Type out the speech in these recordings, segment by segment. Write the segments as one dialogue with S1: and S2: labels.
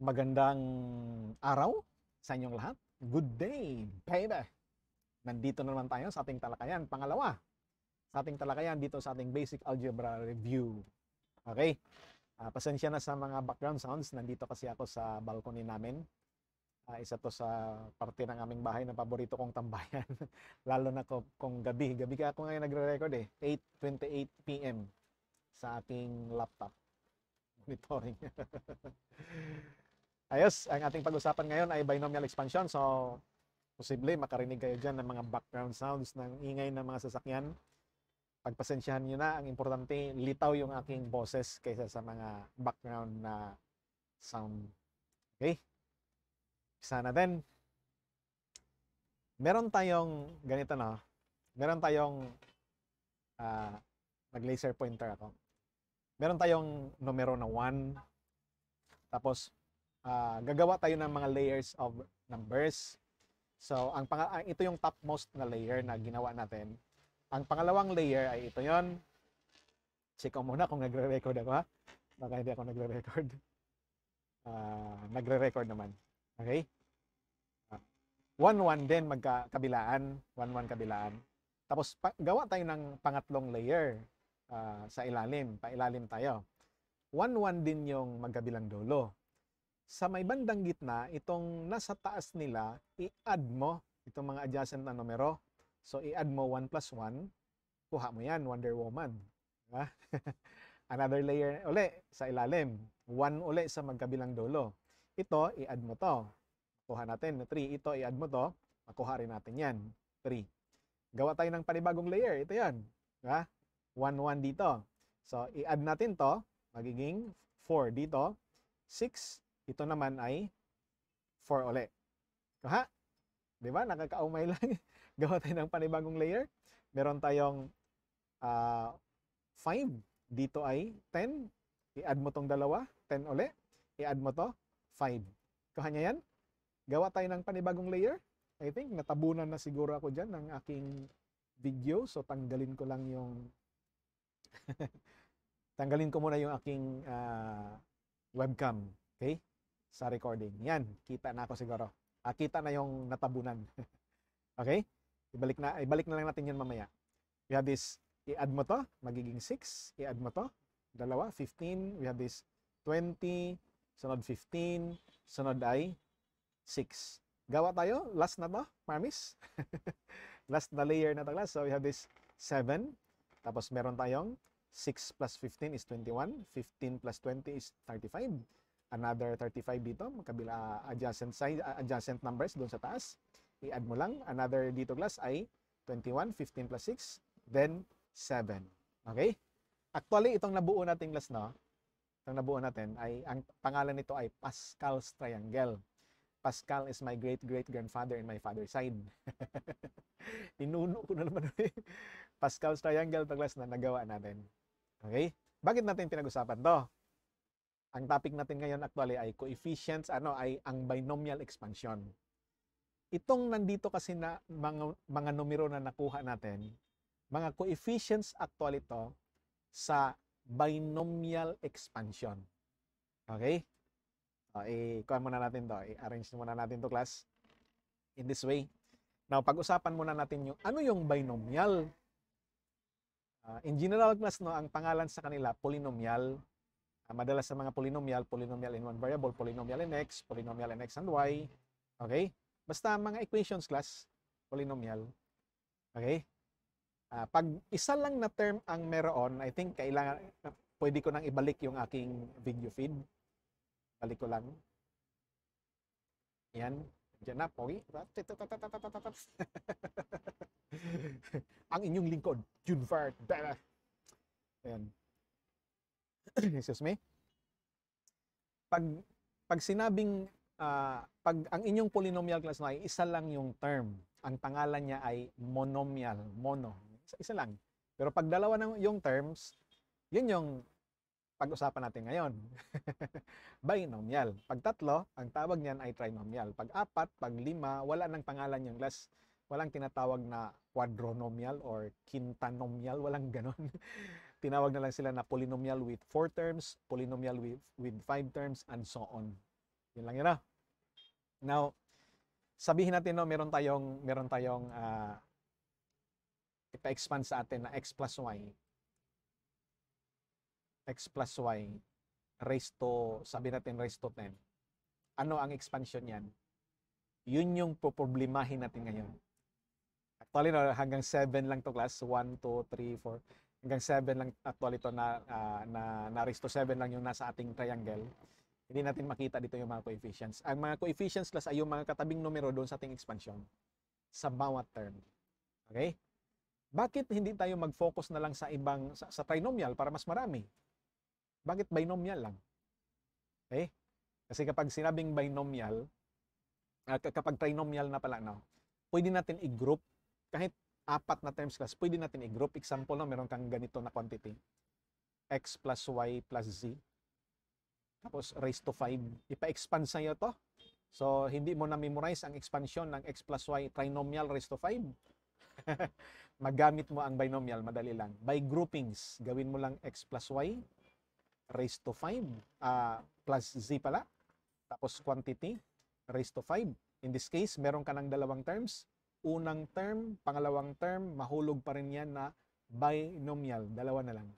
S1: Magandang araw sa inyong lahat. Good day, baby! Nandito na naman tayo sa ating talakayan. Pangalawa, sa ating talakayan dito sa ating basic algebra review. Okay? Uh, pasensya na sa mga background sounds. Nandito kasi ako sa balcony namin. Uh, isa to sa parte ng aming bahay na paborito kong tambayan. Lalo na ko, kung gabi. Gabi ka ako ngayon nagre-record eh. 8.28 p.m. sa ating laptop. Monitoring. Ayos, ang ating pag-usapan ngayon ay binomial expansion. So, posible makarinig kayo dyan ng mga background sounds ng ingay ng mga sasakyan. Pagpasensyahan nyo na, ang importante, litaw yung aking boses kaysa sa mga background na sound. Okay? Sana din. Meron tayong, ganito na, meron tayong, uh, nag-laser pointer ako. Meron tayong numero na 1, tapos uh, gagawa tayo ng mga layers of numbers. So, ang pang ito yung topmost na layer na ginawa natin. Ang pangalawang layer ay ito yon. Check ko muna kung nagre-record ako ha. Baka hindi ako nagre-record. Uh, nagre-record naman. Okay? 1-1 uh, ah, din magkabilaan. 1-1 kabilaan. Tapos pa- gawa tayo ng pangatlong layer uh, sa ilalim. Pailalim tayo. 1-1 din yung magkabilang dulo sa may bandang gitna, itong nasa taas nila, i-add mo itong mga adjacent na numero. So, i-add mo 1 plus 1, kuha mo yan, Wonder Woman. Diba? Another layer uli sa ilalim. 1 uli sa magkabilang dulo. Ito, i-add mo to. Kuha natin na 3. Ito, i-add mo to. Makuha rin natin yan. 3. Gawa tayo ng panibagong layer. Ito yan. Diba? 1, 1 dito. So, i-add natin to. Magiging 4 dito. 6, ito naman ay 4 uli. Ha? Di ba? Nakakaumay lang. Gawa tayo ng panibagong layer. Meron tayong uh, ah, 5. Dito ay 10. I-add mo tong dalawa. 10 uli. I-add mo to. 5. Kuha niya yan. Gawa tayo ng panibagong layer. I think natabunan na siguro ako dyan ng aking video. So tanggalin ko lang yung... tanggalin ko muna yung aking uh, webcam. Okay? sa recording. Yan, kita na ako siguro. Ah, kita na yung natabunan. okay? Ibalik na, ibalik na lang natin yan mamaya. We have this, i-add mo to, magiging 6. I-add mo to, dalawa, 15. We have this 20, sunod 15, sunod ay 6. Gawa tayo, last na to, mamis. last na layer na to, last. So we have this 7. Tapos meron tayong 6 plus 15 is 21. 15 plus 20 is 35 another 35 dito, magkabila uh, adjacent side uh, adjacent numbers doon sa taas. I-add mo lang, another dito class ay 21, 15 plus 6, then 7. Okay? Actually, itong nabuo nating class no? itong nabuo natin ay, ang pangalan nito ay Pascal's Triangle. Pascal is my great-great-grandfather in my father's side. Ninuno ko na naman. Eh. Pascal's Triangle, class na nagawa natin. Okay? Bakit natin pinag-usapan to? Ang topic natin ngayon actually ay coefficients, ano ay ang binomial expansion. Itong nandito kasi na mga, mga numero na nakuha natin, mga coefficients actual ito sa binomial expansion. Okay? So, i-kuha muna natin to. I-arrange muna natin to class in this way. Now, pag-usapan muna natin yung ano yung binomial. Uh, in general class, no, ang pangalan sa kanila, polynomial Uh, madalas sa mga polynomial, polynomial in one variable, polynomial in x, polynomial in x and y. Okay? Basta mga equations class, polynomial. Okay? Uh, pag isa lang na term ang meron, I think kailangan, pwede ko nang ibalik yung aking video feed. Balik ko lang. Yan. Diyan na, pogi. ang inyong lingkod, Junvart. Ayan. excuse me, pag, pag sinabing, uh, pag ang inyong polynomial class na ay isa lang yung term, ang pangalan niya ay monomial, mono, isa, isa lang. Pero pag dalawa ng yung terms, yun yung pag-usapan natin ngayon. Binomial. Pag tatlo, ang tawag niyan ay trinomial. Pag apat, pag lima, wala nang pangalan yung class. Walang tinatawag na quadronomial or quintanomial. Walang ganon. tinawag na lang sila na polynomial with 4 terms, polynomial with, with 5 terms, and so on. Yun lang yun na. Ah. Now, sabihin natin no, meron tayong, meron tayong uh, ipa-expand sa atin na x plus y. x plus y raised to, sabi natin raised to 10. Ano ang expansion yan? Yun yung poproblemahin natin ngayon. Actually, no, hanggang 7 lang to class. 1, 2, 3, 4 hanggang 7 lang actually ito na, uh, na, na 7 lang yung nasa ating triangle. Hindi natin makita dito yung mga coefficients. Ang mga coefficients class ay yung mga katabing numero doon sa ating expansion sa bawat term. Okay? Bakit hindi tayo mag-focus na lang sa ibang sa, sa trinomial para mas marami? Bakit binomial lang? Okay? Kasi kapag sinabing binomial, uh, kapag trinomial na pala, no, pwede natin i-group kahit apat na terms class, pwede natin i-group. Example na, meron kang ganito na quantity. x plus y plus z. Tapos raised to 5. Ipa-expand sa'yo to. So, hindi mo na-memorize ang expansion ng x plus y trinomial raised to 5. Magamit mo ang binomial, madali lang. By groupings, gawin mo lang x plus y raised to 5 uh, ah, plus z pala. Tapos quantity raised to 5. In this case, meron ka ng dalawang terms unang term, pangalawang term, mahulog pa rin yan na binomial, dalawa na lang.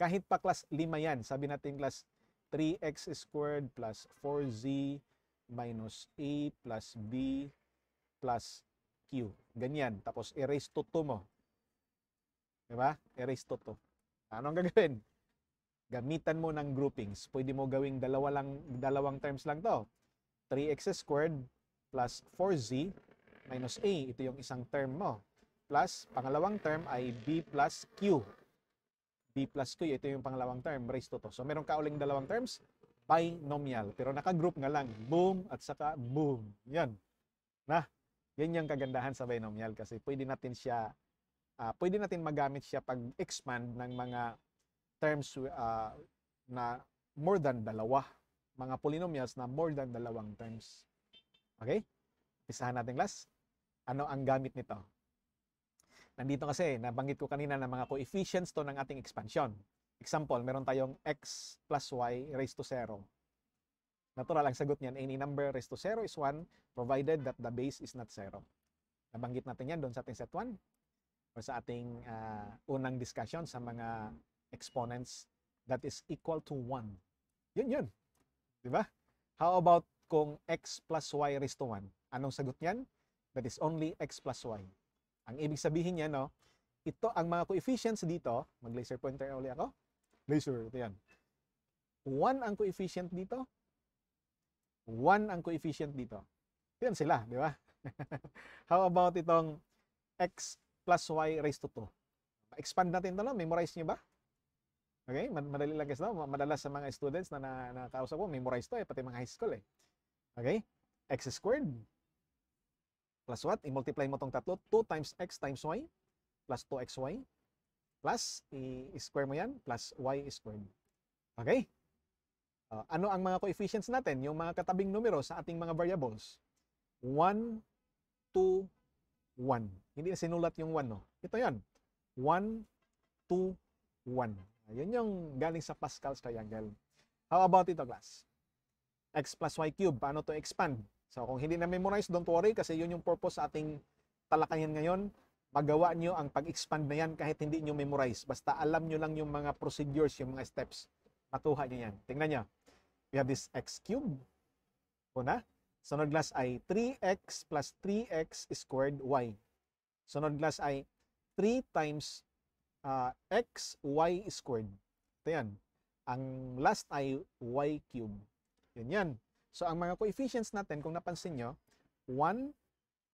S1: Kahit pa class 5 yan, sabi natin class 3x squared plus 4z minus a plus b plus q. Ganyan. Tapos erase to 2 mo. Diba? Erase to 2. Anong gagawin? Gamitan mo ng groupings. Pwede mo gawing dalawa lang, dalawang terms lang to. 3x squared plus 4z minus A. Ito yung isang term mo. Plus, pangalawang term ay B plus Q. B plus Q, ito yung pangalawang term, raised to 2. So, meron ka uling dalawang terms, binomial. Pero nakagroup nga lang, boom at saka boom. Yan. Na, yan yung kagandahan sa binomial kasi pwede natin siya, uh, pwede natin magamit siya pag-expand ng mga terms uh, na more than dalawa. Mga polynomials na more than dalawang terms. Okay? Isahan natin class. Ano ang gamit nito? Nandito kasi, nabanggit ko kanina na mga coefficients to ng ating expansion. Example, meron tayong x plus y raised to 0. Natural ang sagot niyan, any number raised to 0 is 1 provided that the base is not 0. Nabanggit natin yan doon sa ating set 1 or sa ating uh, unang discussion sa mga exponents that is equal to 1. Yun yun. Di ba? How about kung x plus y raised to 1? Anong sagot niyan? That is only x plus y. Ang ibig sabihin niya, no, ito ang mga coefficients dito, mag-laser pointer uli ako. Laser, ito yan. 1 ang coefficient dito, 1 ang coefficient dito. Yan sila, di ba? How about itong x plus y raised to 2? Expand natin ito, no? memorize niyo ba? Okay, madali lang guys, no? madalas sa mga students na nakakausap ko, memorize to eh, pati mga high school eh. Okay, x squared plus what? I-multiply mo tong tatlo. 2 times x times y plus 2xy plus i-square mo yan plus y squared. Okay? Uh, ano ang mga coefficients natin? Yung mga katabing numero sa ating mga variables. 1, 2, 1. Hindi na sinulat yung 1, no? Ito yan. 1, 2, 1. Ayan yung galing sa Pascal's triangle. How about ito, class? x plus y cube. Paano to expand? So kung hindi na-memorize, don't worry kasi yun yung purpose sa ating talakayan ngayon. Magawa nyo ang pag-expand na yan kahit hindi nyo memorize. Basta alam nyo lang yung mga procedures, yung mga steps. Matuha nyo yan. Tingnan nyo. We have this x cube. Una. Sunod glass ay 3x plus 3x squared y. Sunod glass ay 3 times uh, x, y squared. Ito yan. Ang last ay y cube. Yun yan. So, ang mga coefficients natin, kung napansin nyo, 1,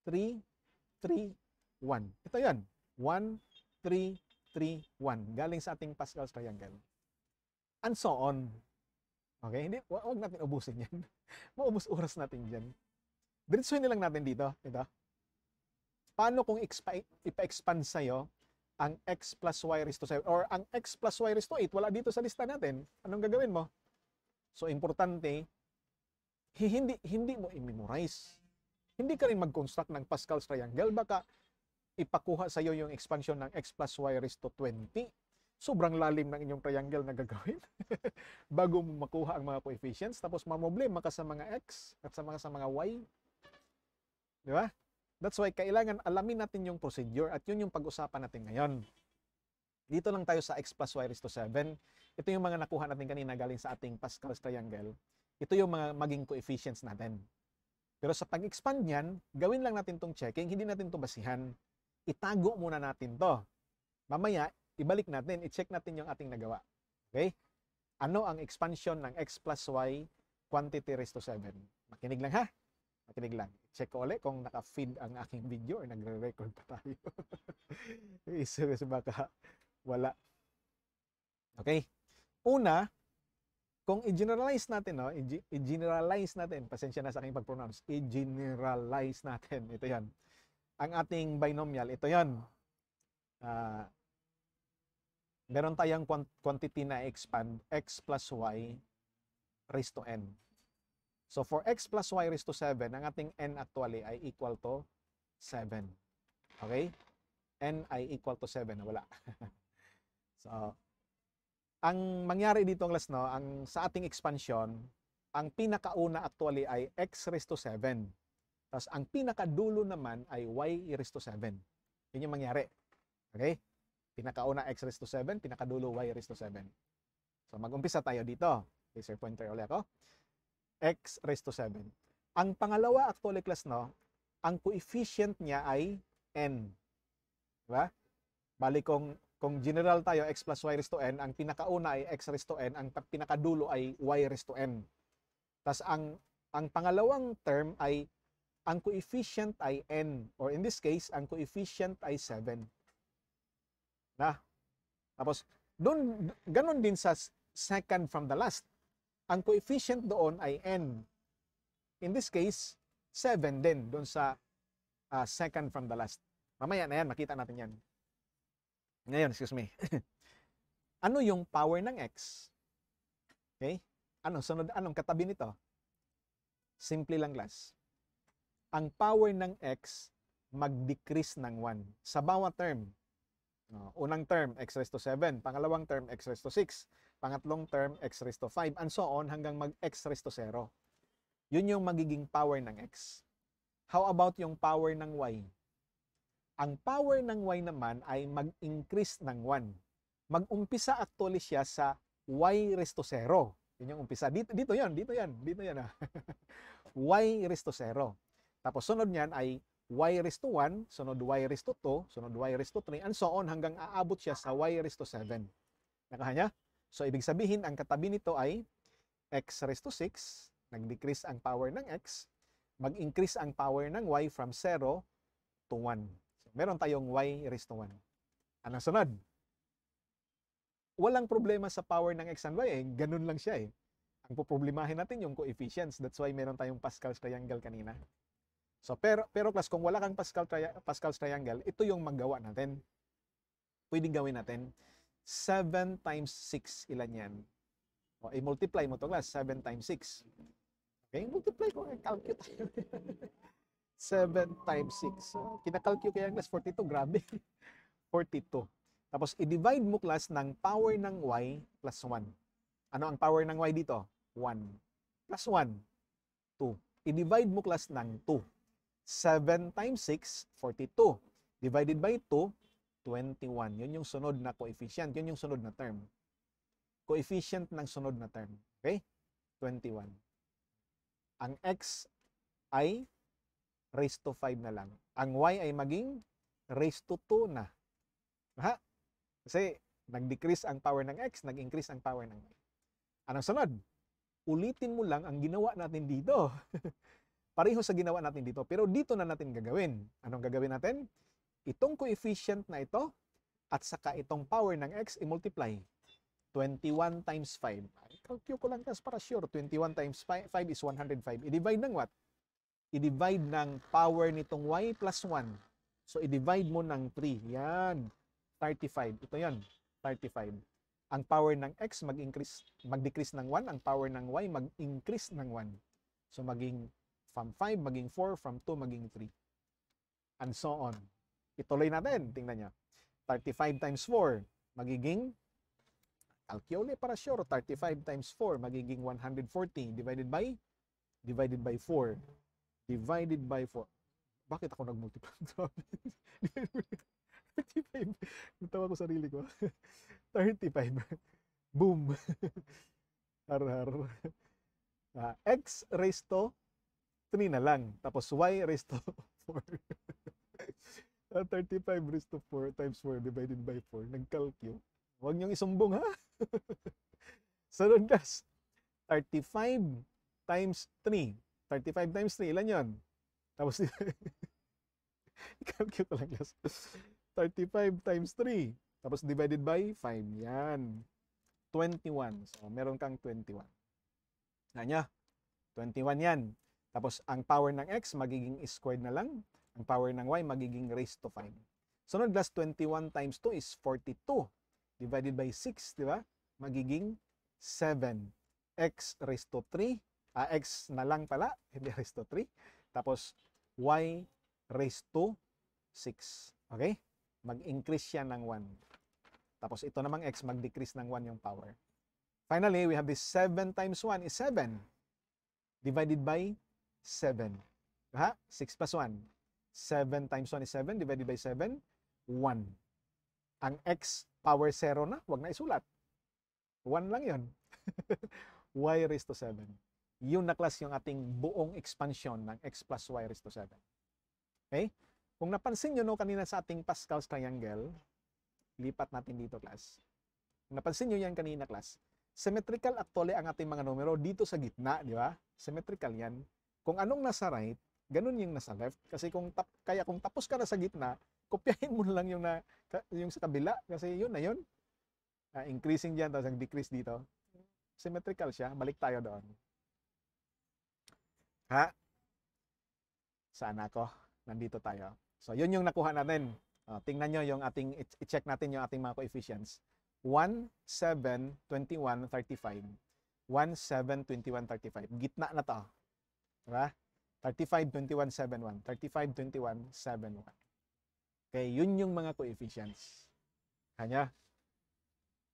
S1: 3, 3, 1. Ito yon 1, 3, 3, 1. Galing sa ating Pascal's triangle. And so on. Okay? Hindi, huwag natin ubusin yan. Maubos oras natin dyan. Diretsuhin nilang natin dito. Ito. Paano kung ipa-expand sa'yo ang x plus y raised to 7 or ang x plus y raised to 8 wala dito sa lista natin? Anong gagawin mo? So, importante hindi, hindi mo i-memorize. Hindi ka rin mag-construct ng Pascal's triangle. Baka ipakuha sa iyo yung expansion ng x plus y raised to 20. Sobrang lalim ng inyong triangle na gagawin bago mo makuha ang mga coefficients. Tapos mamoblema ka sa mga x at sa mga, sa mga y. Di ba? That's why kailangan alamin natin yung procedure at yun yung pag-usapan natin ngayon. Dito lang tayo sa x plus y raised to 7. Ito yung mga nakuha natin kanina galing sa ating Pascal's triangle. Ito yung mga maging coefficients natin. Pero sa pag-expand niyan, gawin lang natin tong checking, hindi natin to basihan. Itago muna natin to. Mamaya, ibalik natin, i-check natin yung ating nagawa. Okay? Ano ang expansion ng x plus y quantity raised to 7? Makinig lang ha. Makinig lang. Check ko ulit kung naka-feed ang aking video or nagre-record pa tayo. Is baka wala. Okay? Una, kung i-generalize natin, no? i-generalize natin, pasensya na sa aking pag-pronounce, i-generalize natin, ito yan. Ang ating binomial, ito yan. Uh, meron tayong quantity na expand, x plus y raised to n. So for x plus y raised to 7, ang ating n actually ay equal to 7. Okay? n ay equal to 7. Wala. so, ang mangyari dito ang no, ang sa ating expansion, ang pinakauna actually ay x raised 7. Tapos ang pinakadulo naman ay y raised to 7. Yun yung mangyari. Okay? Pinakauna x raised 7, pinakadulo y raised 7. So mag-umpisa tayo dito. Laser pointer ulit ako. x raised 7. Ang pangalawa actually class no, ang coefficient niya ay n. Diba? Bali kung kung general tayo, x plus y raised to n, ang pinakauna ay x raised to n, ang pinakadulo ay y raised to n. Tapos ang, ang pangalawang term ay ang coefficient ay n, or in this case, ang coefficient ay 7. Na? Tapos, doon, ganun din sa second from the last. Ang coefficient doon ay n. In this case, 7 din doon sa uh, second from the last. Mamaya na yan, makita natin yan. Ngayon, excuse me. ano yung power ng x? Okay? Ano, sunod, anong katabi nito? Simple lang class. Ang power ng x mag-decrease ng 1 sa bawat term. No, unang term, x raised to 7. Pangalawang term, x raised to 6. Pangatlong term, x raised to 5. And so on hanggang mag-x raised to 0. Yun yung magiging power ng x. How about yung power ng y? Ang power ng y naman ay mag-increase ng 1. Mag-umpisa actually siya sa y resto 0. Yun yung umpisa. Dito, dito yan, dito yan, dito yan. Ah. y resto 0. Tapos sunod niyan ay y resto 1, sunod y resto 2, sunod y resto 3, and so on hanggang aabot siya sa y resto 7. Nakahanya? So ibig sabihin, ang katabi nito ay x resto 6, nag-decrease ang power ng x, mag-increase ang power ng y from 0 to 1 meron tayong y raised to 1. Anong sunod? Walang problema sa power ng x and y, eh, ganun lang siya eh. Ang poproblemahin natin yung coefficients, that's why meron tayong Pascal's triangle kanina. So pero, pero class, kung wala kang Pascal tri Pascal's triangle, ito yung maggawa natin. Pwedeng gawin natin. 7 times 6, ilan yan? O, i-multiply mo to class, 7 times 6. Okay, multiply ko, eh. calculate. 7 times 6. So, kinakalcule ko yung class 42. Grabe. 42. Tapos, i-divide mo class ng power ng y plus 1. Ano ang power ng y dito? 1. Plus 1. 2. I-divide mo class ng 2. 7 times 6, 42. Divided by 2, 21. Yun yung sunod na coefficient. Yun yung sunod na term. Coefficient ng sunod na term. Okay? 21. Ang x ay raised to 5 na lang. Ang y ay maging raised to 2 na. Ha? Kasi nag-decrease ang power ng x, nag-increase ang power ng y. Anong sunod? Ulitin mo lang ang ginawa natin dito. Pareho sa ginawa natin dito, pero dito na natin gagawin. Anong gagawin natin? Itong coefficient na ito at saka itong power ng x i-multiply. 21 times 5. Ay, Calcule ko lang tas para sure. 21 times 5, 5 is 105. I-divide ng what? i-divide ng power nitong y plus 1. So, i-divide mo ng 3. Yan. 35. Ito yan. 35. Ang power ng x mag-increase, mag-decrease ng 1. Ang power ng y mag-increase ng 1. So, maging from 5, maging 4, from 2, maging 3. And so on. Ituloy natin. Tingnan nyo. 35 times 4, magiging Alkiole para sure, 35 times 4, magiging 140 divided by divided by 4 divided by 4. Bakit ako nag-multiply? Sabi, 35. Natawa ko sarili ko. 35. Boom. har, har. Uh, ah, x raised to 3 na lang. Tapos y raised to 4. uh, 35 raised to 4 times 4 divided by 4. Nag-calcule. calc Huwag niyong isumbong ha. Sunod guys. 35 times 3 35 times 3, ilan yun? Tapos, i-calculate lang class. 35 times 3. Tapos divided by 5. Yan. 21. So, meron kang 21. Nanya, 21 yan. Tapos, ang power ng x magiging squared na lang. Ang power ng y magiging raised to 5. Sunod, class, 21 times 2 is 42. Divided by 6, di ba? Magiging 7. x raised to 3 uh, ah, x na lang pala, hindi raised to 3. Tapos, y raised to 6. Okay? Mag-increase siya ng 1. Tapos, ito namang x, mag-decrease ng 1 yung power. Finally, we have this 7 times 1 is 7 divided by 7. Ha? 6 plus 1. 7 times 1 is 7 divided by 7, 1. Ang x power 0 na, wag na isulat. 1 lang yon y raised to 7 yun na class yung ating buong expansion ng x plus y raised to 7. Okay? Kung napansin nyo no, kanina sa ating Pascal's triangle, lipat natin dito class. Kung napansin nyo yan kanina class, symmetrical actually ang ating mga numero dito sa gitna, di ba? Symmetrical yan. Kung anong nasa right, ganun yung nasa left. Kasi kung tap, kaya kung tapos ka na sa gitna, kopyahin mo lang yung, na, yung sa kabila kasi yun na yun. Uh, increasing dyan, tapos ang decrease dito. Symmetrical siya. Balik tayo doon. Ha? Sana ako? Nandito tayo. So, yun yung nakuha natin. Uh, tingnan nyo yung ating, i-check natin yung ating mga coefficients. 1, 7, 21, 35. 1, 7, 21, 35. Gitna na to. Diba? 35, 21, 7, 35, 21, 7, Okay, yun yung mga coefficients. Kanya.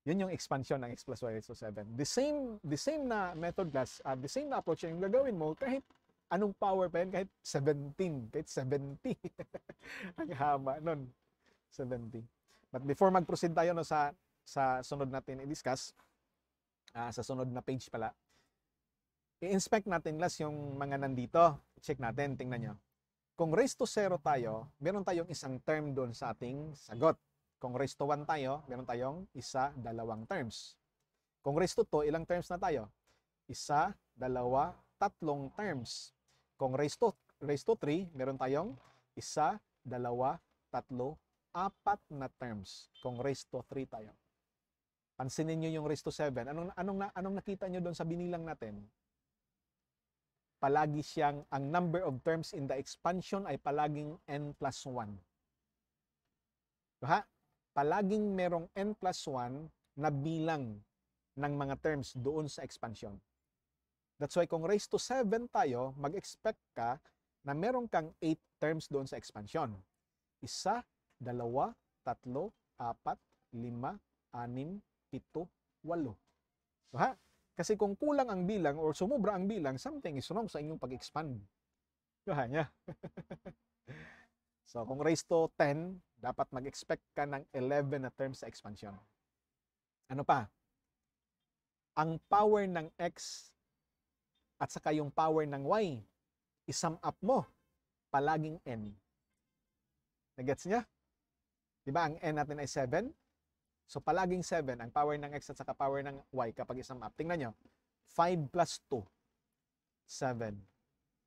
S1: Yun yung expansion ng x plus y raised to 7. The same, the same na method class, uh, the same na approach yung gagawin mo kahit anong power pa yan? Kahit 17. Kahit 70. Ang haba nun. 70. But before mag-proceed tayo no, sa, sa sunod natin i-discuss, uh, sa sunod na page pala, i-inspect natin last yung mga nandito. Check natin, tingnan nyo. Kung raise to 0 tayo, meron tayong isang term doon sa ating sagot. Kung raise to 1 tayo, meron tayong isa, dalawang terms. Kung raise to 2, ilang terms na tayo? Isa, dalawa, tatlong terms. Kung raised to, raised to 3, meron tayong isa, dalawa, tatlo, apat na terms. Kung raised to 3 tayo. Pansinin niyo yung raised to 7. Anong, anong, anong nakita niyo doon sa binilang natin? Palagi siyang, ang number of terms in the expansion ay palaging n plus 1. Ha? Palaging merong n plus 1 na bilang ng mga terms doon sa expansion. That's why kung raise to 7 tayo, mag-expect ka na meron kang 8 terms doon sa expansion. Isa, dalawa, tatlo, apat, lima, anim, pito, walo. So, ha? Kasi kung kulang ang bilang or sumobra ang bilang, something is wrong sa inyong pag-expand. Kuha niya. so, kung raise to 10, dapat mag-expect ka ng 11 na terms sa expansion. Ano pa? Ang power ng x at saka yung power ng Y, isum up mo, palaging N. Nagets niya? Di ba, ang N natin ay 7? So, palaging 7, ang power ng X at saka power ng Y kapag isum up. Tingnan nyo, 5 plus 2, 7.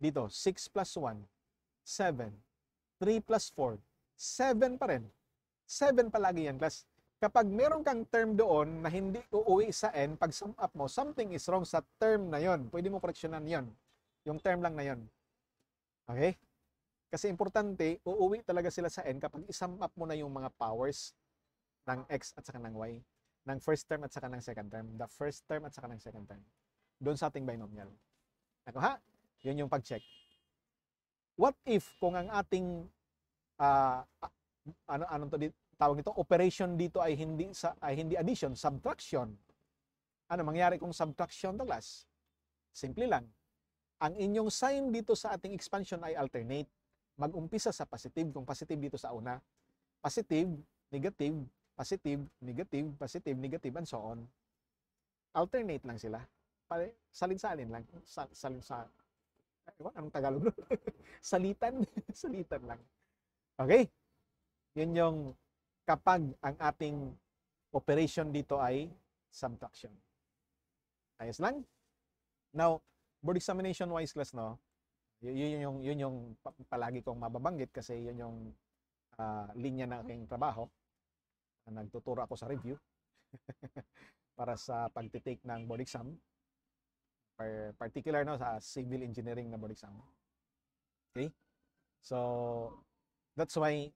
S1: Dito, 6 plus 1, 7. 3 plus 4, 7 pa rin. 7 palagi yan, Plus, kapag meron kang term doon na hindi uuwi sa N, pag sum up mo, something is wrong sa term na yon. Pwede mo koreksyonan yon. Yung term lang na yon. Okay? Kasi importante, uuwi talaga sila sa N kapag isum up mo na yung mga powers ng X at saka ng Y. Ng first term at saka ng second term. The first term at saka ng second term. Doon sa ating binomial. Ako ha? Yun yung pag-check. What if kung ang ating uh, ano anong to dito tawag nito operation dito ay hindi sa ay hindi addition, subtraction. Ano mangyari kung subtraction the last? Simple lang. Ang inyong sign dito sa ating expansion ay alternate. Mag-umpisa sa positive kung positive dito sa una. Positive, negative, positive, negative, positive, negative and so on. Alternate lang sila. Salin-salin lang. Sal salin sa Ewan, anong Tagalog Salitan. Salitan lang. Okay? Yun yung kapag ang ating operation dito ay subtraction. Ayos lang? Now, board examination wise class, no? Y yun yung, yun yung palagi kong mababanggit kasi yun yung uh, linya ng aking trabaho. Nagtuturo ako sa review para sa pagtitake ng board exam. Particular no, sa civil engineering na board exam. Okay? So, that's why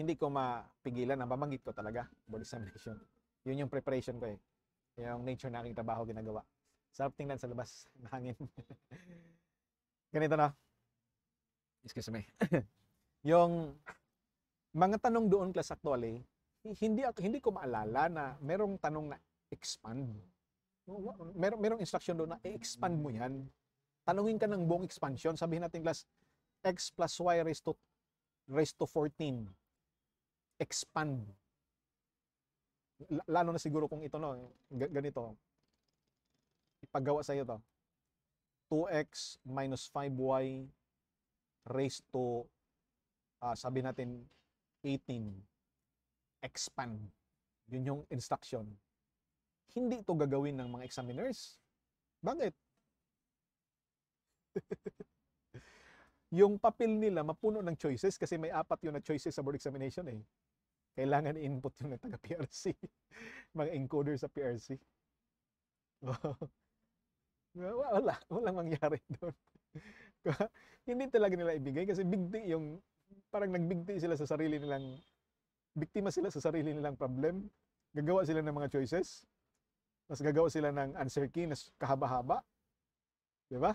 S1: hindi ko mapigilan ang pamanggit ko talaga, body examination. Yun yung preparation ko eh. Yung nature na aking trabaho ginagawa. Sarap tingnan sa labas, mahangin. Ganito na. Excuse me. yung mga tanong doon class actually, hindi hindi ko maalala na merong tanong na expand. Mer merong instruction doon na expand mo yan. Tanungin ka ng buong expansion. Sabihin natin class, x plus y raised to, raised to 14 expand. Lalo na siguro kung ito no, ganito. Ipagawa sa iyo to. 2x minus 5y raised to uh, sabi natin 18 expand. Yun yung instruction. Hindi ito gagawin ng mga examiners. Bakit? yung papel nila mapuno ng choices kasi may apat yun na choices sa board examination eh. Kailangan i-input yun ng taga-PRC. mga encoder sa PRC. wala, walang mangyari doon. hindi talaga nila ibigay kasi bigti yung parang nagbigti sila sa sarili nilang biktima sila sa sarili nilang problem. Gagawa sila ng mga choices. Tapos gagawa sila ng uncertainty na kahaba-haba. Di ba?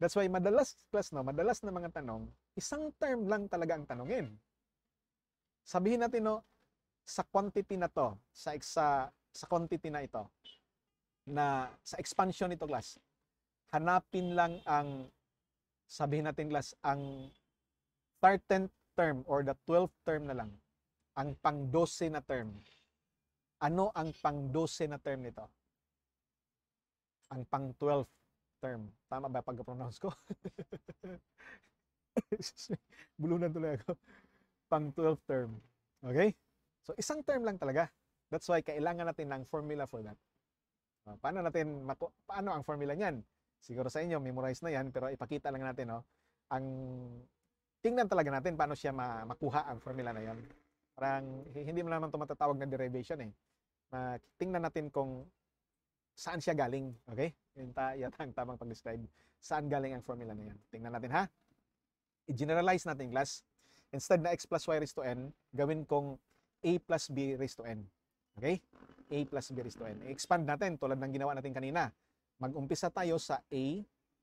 S1: That's why madalas, plus no, madalas na mga tanong, isang term lang talaga ang tanongin. Sabihin natin no, sa quantity na to, sa, sa, sa quantity na ito, na sa expansion nito class, hanapin lang ang, sabihin natin class, ang 13th term or the 12th term na lang, ang pang-12 na term. Ano ang pang-12 na term nito? Ang pang-12 term. Tama ba pagka-pronounce ko? Bulunan tuloy ako. Pang 12 term. Okay? So, isang term lang talaga. That's why kailangan natin ng formula for that. Ah, paano natin, paano ang formula niyan? Siguro sa inyo, memorize na yan, pero ipakita lang natin, no? Ang, tingnan talaga natin paano siya ma makuha ang formula na yon. Parang, hindi mo naman ito matatawag na derivation, eh. Uh, tingnan natin kung saan siya galing. Okay? Yung ta yata ang tamang pag-describe. Saan galing ang formula na yan? Tingnan natin ha. I-generalize natin class. Instead na x plus y raised to n, gawin kong a plus b raised to n. Okay? a plus b raised to n. I-expand natin tulad ng ginawa natin kanina. Mag-umpisa tayo sa a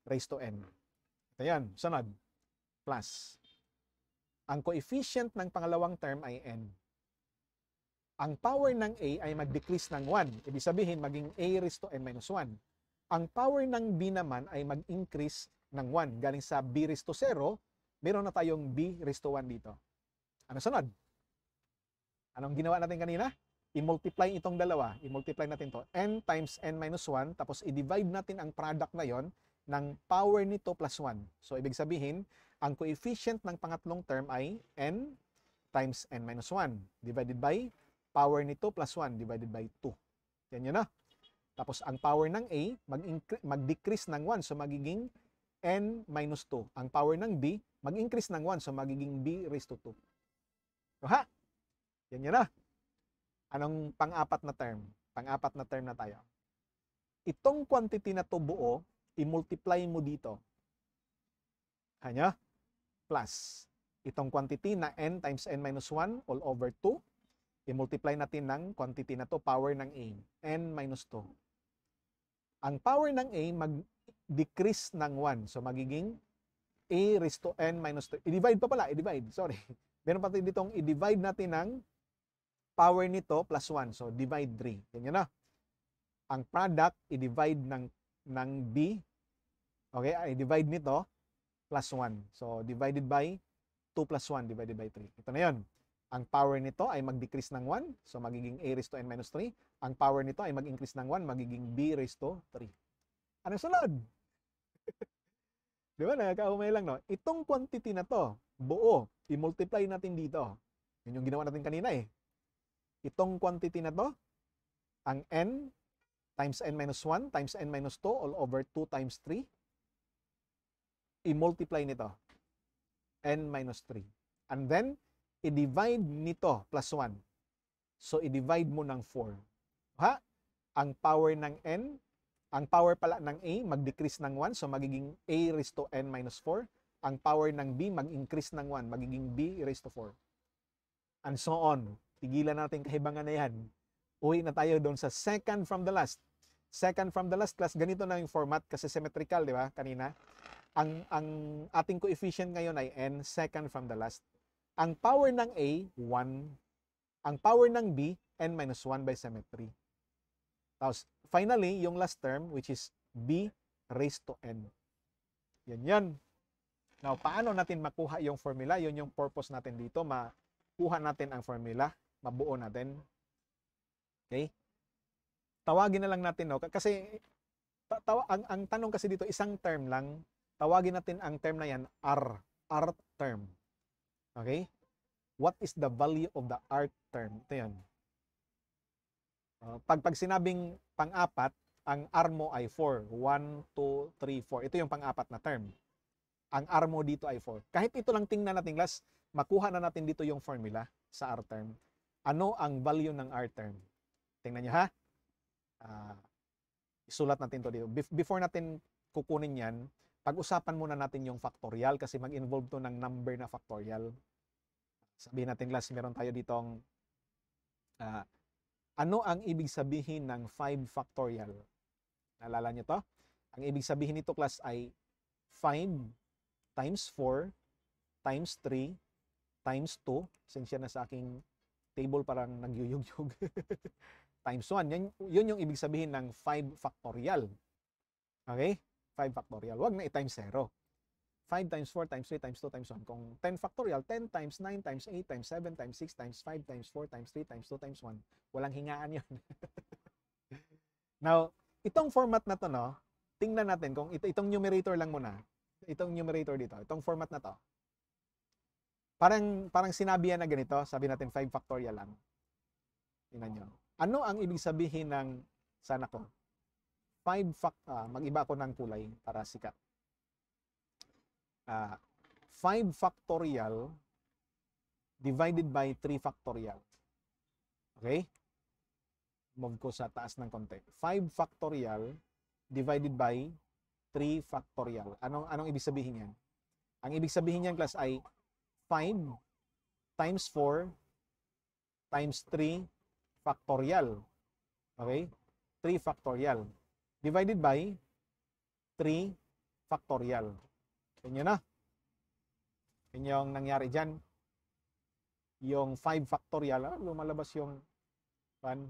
S1: raised to n. Ito yan. Sunod. Plus. Ang coefficient ng pangalawang term ay n ang power ng A ay mag-decrease ng 1. Ibig sabihin, maging A raised to N minus 1. Ang power ng B naman ay mag-increase ng 1. Galing sa B raised to 0, meron na tayong B raised to 1 dito. Ano sunod? Anong ginawa natin kanina? i-multiply itong dalawa, i-multiply natin to n times n minus 1, tapos i-divide natin ang product na yon ng power nito plus 1. So, ibig sabihin, ang coefficient ng pangatlong term ay n times n minus 1 divided by power nito plus 1 divided by 2. Yan yun na. Tapos ang power ng A mag-decrease mag ng 1 so magiging n minus 2. Ang power ng B mag-increase ng 1 so magiging B raised to 2. So ha? Yan yun na. Anong pang-apat na term? Pang-apat na term na tayo. Itong quantity na to buo, i-multiply mo dito. Kanya? Plus. Itong quantity na n times n minus 1 all over 2 I-multiply natin ng quantity na to, power ng A, n minus 2. Ang power ng A mag-decrease ng 1. So magiging A raised to n minus 2. I-divide pa pala, i-divide, sorry. Meron pa dito ditong i-divide natin ng power nito plus 1. So divide 3. Ganyan na. Ang product, i-divide ng, ng B. Okay, ah, i-divide nito plus 1. So divided by 2 plus 1 divided by 3. Ito na yon ang power nito ay mag-decrease ng 1, so magiging a raised to n minus 3. Ang power nito ay mag-increase ng 1, magiging b raised to 3. Anong sunod? Di ba? Nakakaumay lang, no? Itong quantity na to, buo, i-multiply natin dito. Yun yung ginawa natin kanina, eh. Itong quantity na to, ang n times n minus 1 times n minus 2 all over 2 times 3, i-multiply nito. n minus 3. And then, i-divide nito plus 1. So, i-divide mo ng 4. Ha? Ang power ng n, ang power pala ng a, mag-decrease ng 1. So, magiging a raised to n minus 4. Ang power ng b, mag-increase ng 1. Magiging b raised to 4. And so on. Tigilan natin kahibangan na yan. Uwi na tayo doon sa second from the last. Second from the last class, ganito na yung format kasi symmetrical, di ba, kanina? Ang, ang ating coefficient ngayon ay n second from the last. Ang power ng A, 1. Ang power ng B, n minus 1 by symmetry. Tapos, finally, yung last term, which is b raised to n. Yan yan. Now, paano natin makuha yung formula? Yun yung purpose natin dito. Makuha natin ang formula. Mabuo natin. Okay? Tawagin na lang natin, no? Kasi, tawa, ang, ang tanong kasi dito, isang term lang. Tawagin natin ang term na yan, R. R term. Okay? What is the value of the art term? Ito yan. Uh, pag, pag sinabing pang-apat, ang R mo ay 4. 1, 2, 3, 4. Ito yung pang-apat na term. Ang R mo dito ay 4. Kahit ito lang tingnan natin, class, makuha na natin dito yung formula sa R term. Ano ang value ng R term? Tingnan nyo ha. Uh, isulat natin to dito. Before natin kukunin yan, pag-usapan muna natin yung factorial kasi mag-involve to ng number na factorial. Sabihin natin class, meron tayo ditong uh, ano ang ibig sabihin ng 5 factorial? Naalala nyo to? Ang ibig sabihin nito class ay 5 times 4 times 3 times 2. Sensya na sa aking table parang nagyuyugyug. times 1. Yan, yun yung ibig sabihin ng 5 factorial. Okay? 5 factorial. wag na i-times 0. 5 times 4 times 3 times 2 times 1. Kung 10 factorial, 10 times 9 times 8 times 7 times 6 times 5 times 4 times 3 times 2 times 1. Walang hingaan yun. Now, itong format na to, no, tingnan natin kung ito, itong numerator lang muna. Itong numerator dito, itong format na to. Parang, parang sinabi yan na ganito, sabi natin 5 factorial lang. Tingnan nyo. Ano ang ibig sabihin ng sana ko? 5 fact, ah, mag-iba ako ng kulay para sikat uh, ah, 5 factorial divided by 3 factorial. Okay? Move ko sa taas ng konti. 5 factorial divided by 3 factorial. Anong, anong ibig sabihin yan? Ang ibig sabihin niyan class ay 5 times 4 times 3 factorial. Okay? 3 factorial divided by 3 factorial inyo na. Yun yung nangyari dyan. Yung 5 factorial, ah, lumalabas yung 5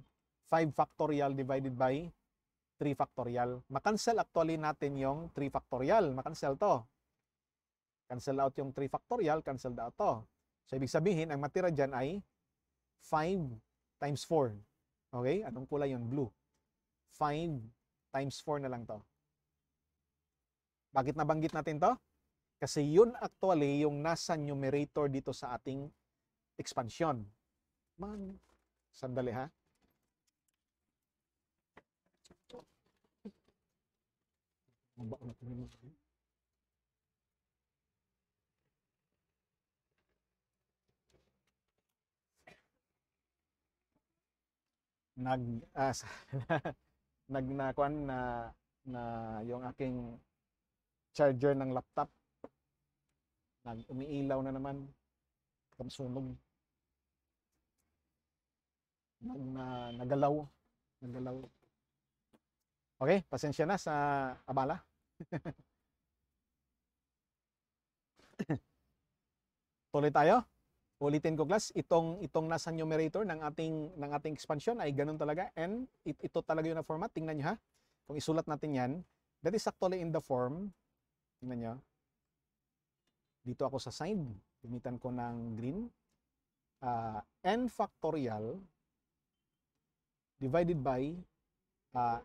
S1: factorial divided by 3 factorial. Makancel actually natin yung 3 factorial. Makancel to. Cancel out yung 3 factorial, cancel out to. So, ibig sabihin, ang matira dyan ay 5 times 4. Okay? Anong kulay yung Blue. 5 times 4 na lang to. Bakit nabanggit natin to? Kasi yun actually yung nasa numerator dito sa ating expansion. Man, sandali ha. nag uh, nag na na na yung aking charger ng laptop Nag umiilaw na naman. Kamsunog. Nag, na, ah, nagalaw. Nagalaw. Okay, pasensya na sa abala. Tuloy tayo. Ulitin ko class, itong itong nasa numerator ng ating ng ating expansion ay ganun talaga and it, ito talaga yung na format. Tingnan niyo ha. Kung isulat natin 'yan, that is actually in the form tingnan niyo dito ako sa signed, pinitan ko ng green. Uh, n factorial divided by uh,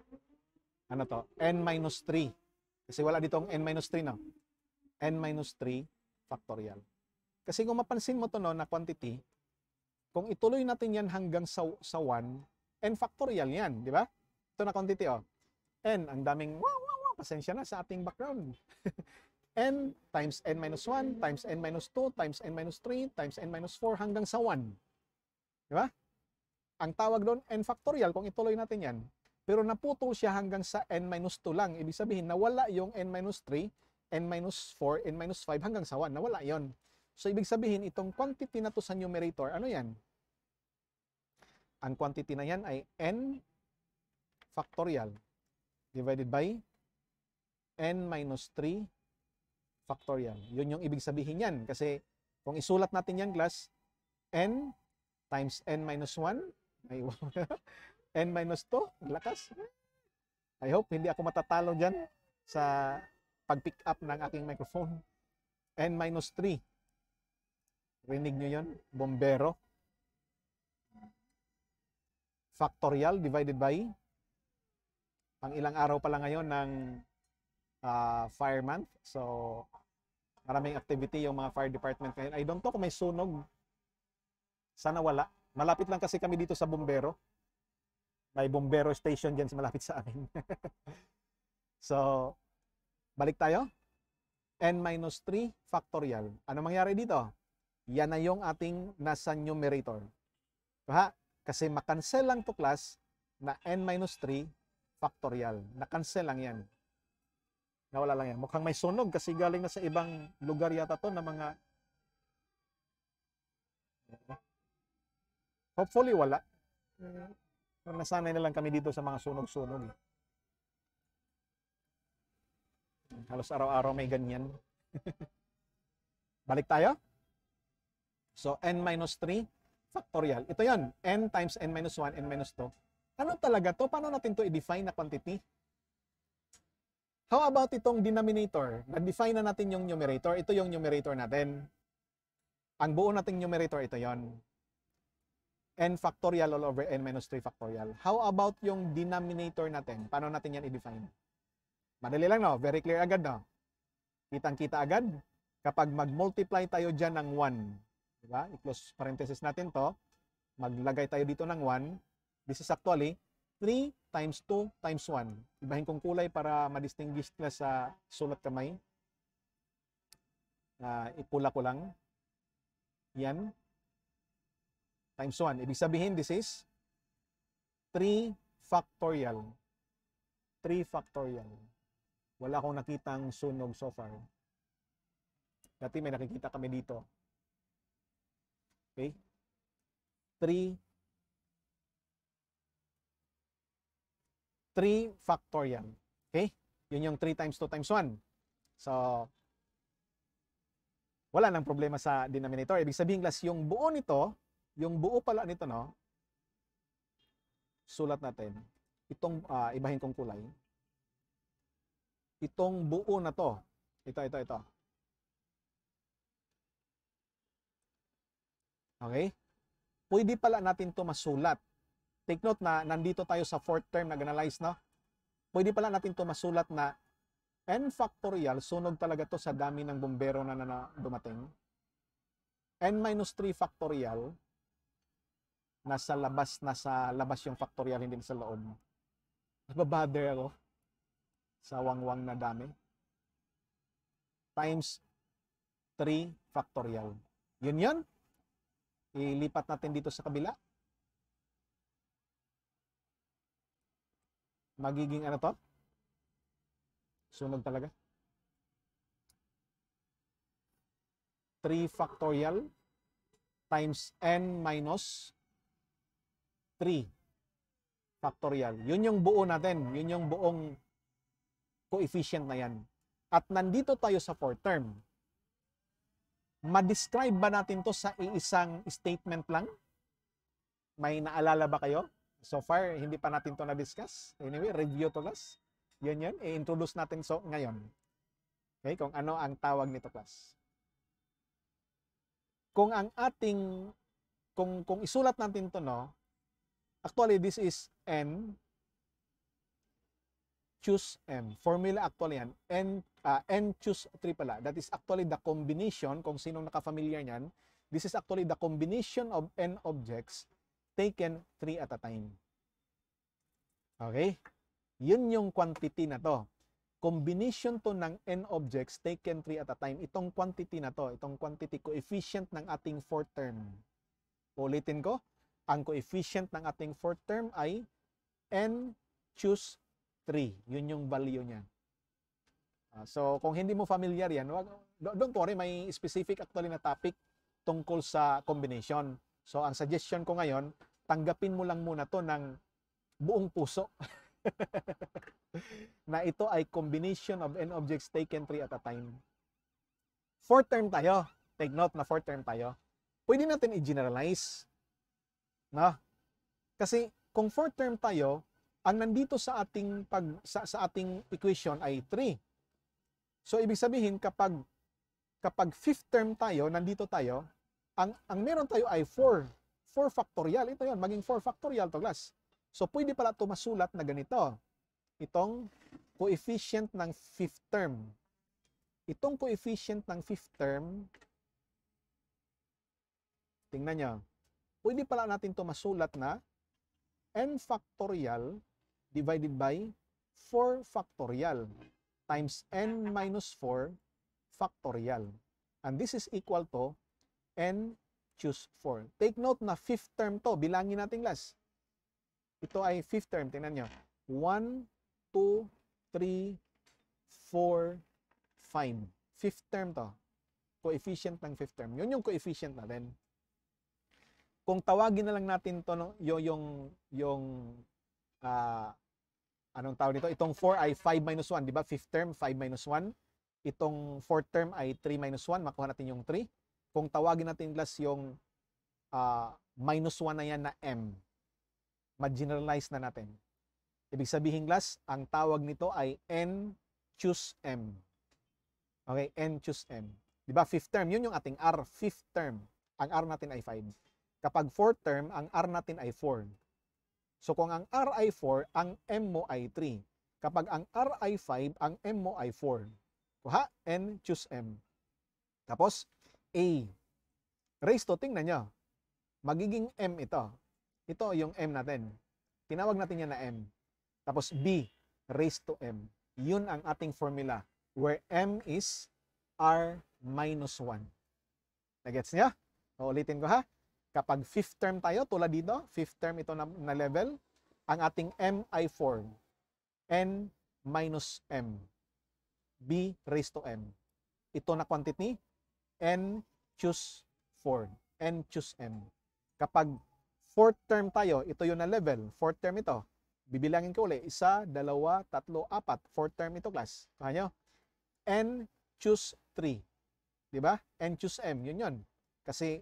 S1: ano to, n minus 3. Kasi wala dito ang n minus 3 na. n minus 3 factorial. Kasi kung mapansin mo to no, na quantity, kung ituloy natin yan hanggang sa, sa 1, n factorial yan, di ba? Ito na quantity, oh. n, ang daming, wow, wow, wow, pasensya na sa ating background. n times n minus 1 times n minus 2 times n minus 3 times n minus 4 hanggang sa 1. Di ba? Ang tawag doon n factorial kung ituloy natin yan. Pero naputol siya hanggang sa n minus 2 lang. Ibig sabihin nawala yung n minus 3, n minus 4, n minus 5 hanggang sa 1. Nawala yon. So ibig sabihin itong quantity na to sa numerator, ano yan? Ang quantity na yan ay n factorial divided by n minus 3 factorial. Yun yung ibig sabihin yan. Kasi kung isulat natin yan, class, n times n minus 1, ay, n minus 2, lakas. I hope hindi ako matatalo dyan sa pag-pick up ng aking microphone. N minus 3. Rinig nyo yon Bombero. Factorial divided by pang ilang araw pala ngayon ng uh, fire month. So, maraming activity yung mga fire department ngayon. I don't know kung may sunog. Sana wala. Malapit lang kasi kami dito sa bombero. May bombero station dyan malapit sa amin. so, balik tayo. N-3 minus factorial. Ano mangyari dito? Yan na yung ating nasa numerator. Ha? Kasi makancel lang to class na n-3 minus factorial. Nakancel lang yan. Nawala lang yan. Mukhang may sunog kasi galing na sa ibang lugar yata to na mga... Hopefully, wala. Pero nasanay na lang kami dito sa mga sunog-sunog. Eh. Halos araw-araw may ganyan. Balik tayo. So, n minus 3 factorial. Ito yan. n times n minus 1, n minus 2. Ano talaga to? Paano natin to i-define na quantity? How about itong denominator? Na-define na natin yung numerator. Ito yung numerator natin. Ang buo nating numerator, ito yon n factorial all over n minus 3 factorial. How about yung denominator natin? Paano natin yan i-define? Madali lang, no? Very clear agad, no? Kitang-kita agad kapag mag-multiply tayo dyan ng 1. Diba? I-close parenthesis natin to. Maglagay tayo dito ng 1. This is actually 3 times 2 times 1. Ibahin kong kulay para ma-distinguish ka sa sulat kamay. Uh, ipula ko lang. Yan. Times 1. Ibig sabihin, this is 3 factorial. 3 factorial. Wala akong nakitang sunog so far. Dati may nakikita kami dito. Okay? 3 3 factorial. Okay? Yun yung 3 times 2 times 1. So, wala nang problema sa denominator. Ibig sabihin, class, yung buo nito, yung buo pala nito, no? Sulat natin. Itong, uh, ibahin kong kulay. Itong buo na to. Ito, ito, ito. Okay? Pwede pala natin to masulat Take note na nandito tayo sa fourth term na generalize, no? Pwede pala natin to masulat na n factorial, sunog talaga to sa dami ng bombero na, na, na dumating. n minus 3 factorial, nasa labas, na sa labas yung factorial, hindi sa loob. Nababother ako sa wangwang na dami. Times 3 factorial. Yun yun. Ilipat natin dito sa kabila. magiging ano to? Sunog talaga. 3 factorial times n minus 3 factorial. Yun yung buo natin. Yun yung buong coefficient na yan. At nandito tayo sa fourth term. Ma-describe ba natin to sa iisang statement lang? May naalala ba kayo? So far, hindi pa natin to na-discuss. Anyway, review to class. Yun yun, i-introduce natin so ngayon. Okay, kung ano ang tawag nito class. Kung ang ating, kung, kung isulat natin to no, actually this is n, choose m. Formula actually yan, n, uh, n choose 3 pala. That is actually the combination, kung sino nakafamiliar niyan, this is actually the combination of n objects taken 3 at a time. Okay? Yun yung quantity na to. Combination to ng n objects taken 3 at a time. Itong quantity na to, itong quantity coefficient ng ating fourth term. Ulitin ko, ang coefficient ng ating fourth term ay n choose 3. Yun yung value niya. Uh, so, kung hindi mo familiar yan, don't worry, may specific actually na topic tungkol sa combination. So ang suggestion ko ngayon, tanggapin mo lang muna to ng buong puso. na ito ay combination of n objects taken 3 at a time. Fourth term tayo. Take note na fourth term tayo. Pwede natin i-generalize. No? Kasi kung fourth term tayo, ang nandito sa ating pag sa, sa ating equation ay 3. So ibig sabihin kapag kapag fifth term tayo, nandito tayo, ang, ang meron tayo ay 4. 4 factorial. Ito yon maging 4 factorial to glass. So, pwede pala ito masulat na ganito. Itong coefficient ng fifth term. Itong coefficient ng fifth term, tingnan nyo, pwede pala natin to masulat na n factorial divided by 4 factorial times n minus 4 factorial. And this is equal to and choose form. Take note na fifth term to. Bilangin natin class. Ito ay fifth term. Tingnan nyo. 1, 2, 3, 4, 5. Fifth term to. Coefficient ng fifth term. Yun yung coefficient natin. Kung tawagin na lang natin to, no, yung, yung, yung uh, ah, anong tawag nito? Itong 4 ay 5 minus 1. Di ba? Fifth term, 5 minus 1. Itong fourth term ay 3 minus 1. Makuha natin yung 3 kung tawagin natin class yung uh, minus 1 na yan na M, ma-generalize na natin. Ibig sabihin class, ang tawag nito ay N choose M. Okay, N choose M. Di ba? Fifth term, yun yung ating R, fifth term. Ang R natin ay 5. Kapag fourth term, ang R natin ay 4. So kung ang R ay 4, ang M mo ay 3. Kapag ang R ay 5, ang M mo ay 4. Kuha, N choose M. Tapos, A. Raise to, tingnan nyo. Magiging M ito. Ito yung M natin. Tinawag natin yan na M. Tapos B, raise to M. Yun ang ating formula where M is R minus 1. Nagets niya? Uulitin ko ha. Kapag fifth term tayo, tulad dito, fifth term ito na, na level, ang ating M ay form. N minus M. B raised to M. Ito na quantity, N choose 4. N choose M. Kapag fourth term tayo, ito yung na level. Fourth term ito. Bibilangin ko ulit. Isa, dalawa, tatlo, apat. Fourth term ito, class. Kaya nyo? N choose 3. ba? N choose M. Yun yun. Kasi